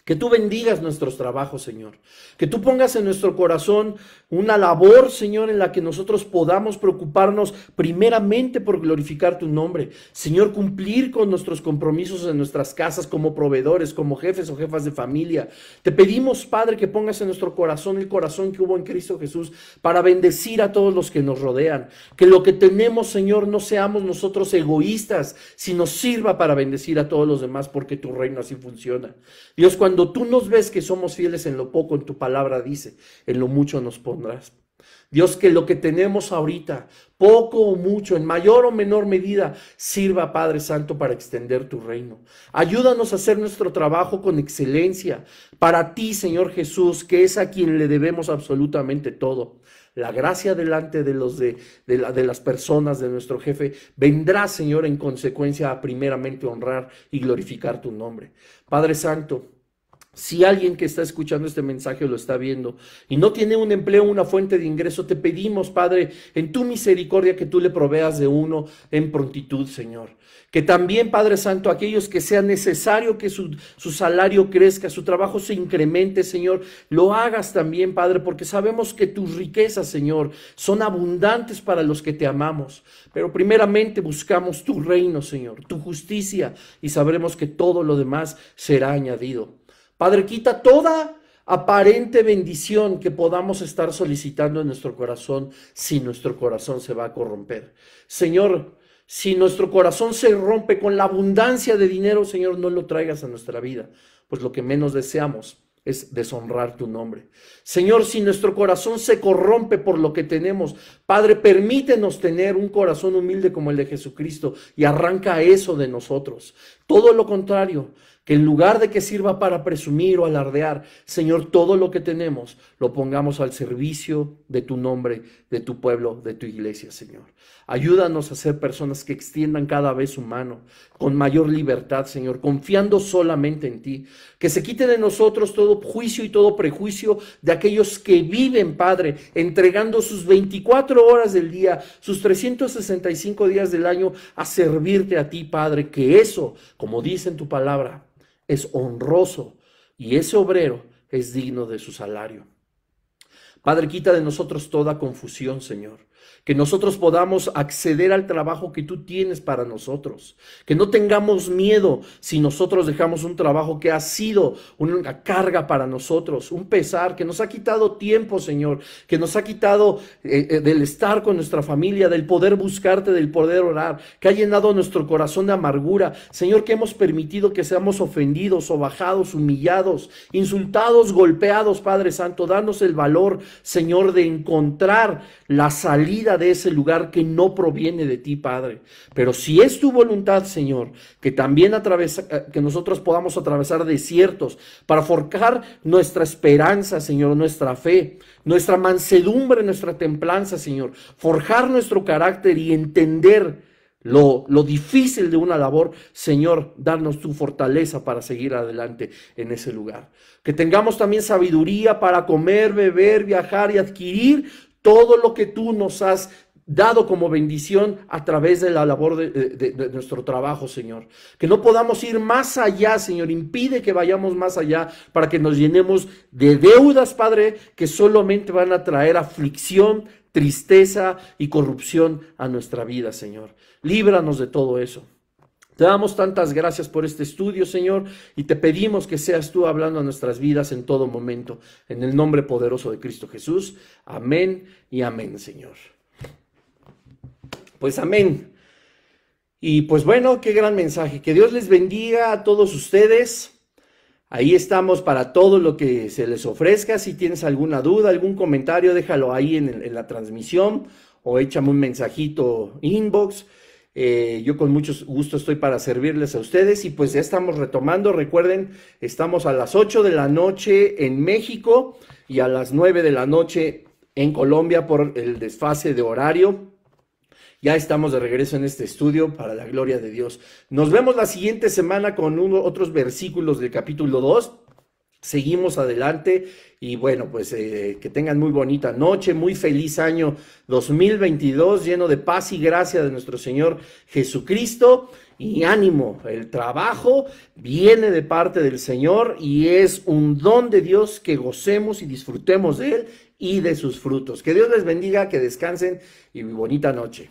que tú bendigas nuestros trabajos, Señor. Que tú pongas en nuestro corazón una labor, Señor, en la que nosotros podamos preocuparnos primeramente por glorificar tu nombre. Señor, cumplir con nuestros compromisos en nuestras casas como proveedores, como jefes o jefas de familia. Te pedimos, Padre, que pongas en nuestro corazón el corazón que hubo en Cristo Jesús para bendecir a todos los que nos rodean. Que lo que tenemos, Señor, no seamos nosotros egoístas, sino sirva para bendecir a todos los demás porque tu reino así funciona. Dios, cuando cuando tú nos ves que somos fieles en lo poco, en tu palabra dice, en lo mucho nos pondrás. Dios, que lo que tenemos ahorita, poco o mucho, en mayor o menor medida, sirva, Padre Santo, para extender tu reino. Ayúdanos a hacer nuestro trabajo con excelencia para ti, Señor Jesús, que es a quien le debemos absolutamente todo. La gracia delante de, los de, de las personas, de nuestro jefe, vendrá, Señor, en consecuencia a primeramente honrar y glorificar tu nombre. Padre Santo, si alguien que está escuchando este mensaje lo está viendo y no tiene un empleo, una fuente de ingreso, te pedimos, Padre, en tu misericordia que tú le proveas de uno en prontitud, Señor. Que también, Padre Santo, aquellos que sea necesario que su, su salario crezca, su trabajo se incremente, Señor, lo hagas también, Padre, porque sabemos que tus riquezas, Señor, son abundantes para los que te amamos. Pero primeramente buscamos tu reino, Señor, tu justicia, y sabremos que todo lo demás será añadido. Padre, quita toda aparente bendición que podamos estar solicitando en nuestro corazón si nuestro corazón se va a corromper. Señor, si nuestro corazón se rompe con la abundancia de dinero, Señor, no lo traigas a nuestra vida, pues lo que menos deseamos es deshonrar tu nombre. Señor, si nuestro corazón se corrompe por lo que tenemos, Padre, permítenos tener un corazón humilde como el de Jesucristo y arranca eso de nosotros. Todo lo contrario, que en lugar de que sirva para presumir o alardear, Señor, todo lo que tenemos lo pongamos al servicio de tu nombre, de tu pueblo, de tu iglesia, Señor. Ayúdanos a ser personas que extiendan cada vez su mano, con mayor libertad, Señor, confiando solamente en ti. Que se quite de nosotros todo juicio y todo prejuicio de aquellos que viven, Padre, entregando sus 24 horas del día, sus 365 días del año a servirte a ti, Padre. Que eso, como dice en tu palabra, es honroso y ese obrero es digno de su salario. Padre, quita de nosotros toda confusión, Señor que nosotros podamos acceder al trabajo que tú tienes para nosotros, que no tengamos miedo si nosotros dejamos un trabajo que ha sido una carga para nosotros, un pesar, que nos ha quitado tiempo, Señor, que nos ha quitado eh, eh, del estar con nuestra familia, del poder buscarte, del poder orar, que ha llenado nuestro corazón de amargura, Señor, que hemos permitido que seamos ofendidos, o bajados, humillados, insultados, golpeados, Padre Santo, danos el valor, Señor, de encontrar la salida de ese lugar que no proviene de ti, Padre. Pero si es tu voluntad, Señor, que también atravesa, eh, que nosotros podamos atravesar desiertos para forjar nuestra esperanza, Señor, nuestra fe, nuestra mansedumbre, nuestra templanza, Señor, forjar nuestro carácter y entender lo, lo, difícil de una labor, Señor, darnos tu fortaleza para seguir adelante en ese lugar. Que tengamos también sabiduría para comer, beber, viajar y adquirir todo lo que tú nos has dado como bendición a través de la labor de, nuestro trabajo, Señor. Que no podamos ir más allá, Señor. Impide que vayamos más allá para que nos llenemos de deudas, Padre, que solamente van a traer aflicción, tristeza y corrupción a nuestra vida, Señor. Líbranos de todo eso. Te damos tantas gracias por este estudio, Señor, y te pedimos que seas tú hablando a nuestras vidas en todo momento, en el nombre poderoso de Cristo Jesús. Amén y amén, Señor. Pues amén. Y pues bueno, qué gran mensaje. Que Dios les bendiga a todos ustedes. Ahí estamos para todo lo que se les ofrezca. Si tienes alguna duda, algún comentario, déjalo ahí en, la transmisión o échame un mensajito inbox. Eh, yo con mucho gusto estoy para servirles a ustedes y pues ya estamos retomando. Recuerden, estamos a las 8 de la noche en México y a las 9 de la noche en Colombia por el desfase de horario. Ya estamos de regreso en este estudio para la gloria de Dios. Nos vemos la siguiente semana con uno, otros versículos del capítulo 2 seguimos adelante y bueno, pues eh, que tengan muy bonita noche, muy feliz año 2022, lleno de paz y gracia de nuestro Señor Jesucristo. Y ánimo, el trabajo viene de parte del Señor y es un don de Dios que gocemos y disfrutemos de Él y de sus frutos. Que Dios les bendiga, que descansen y muy bonita noche.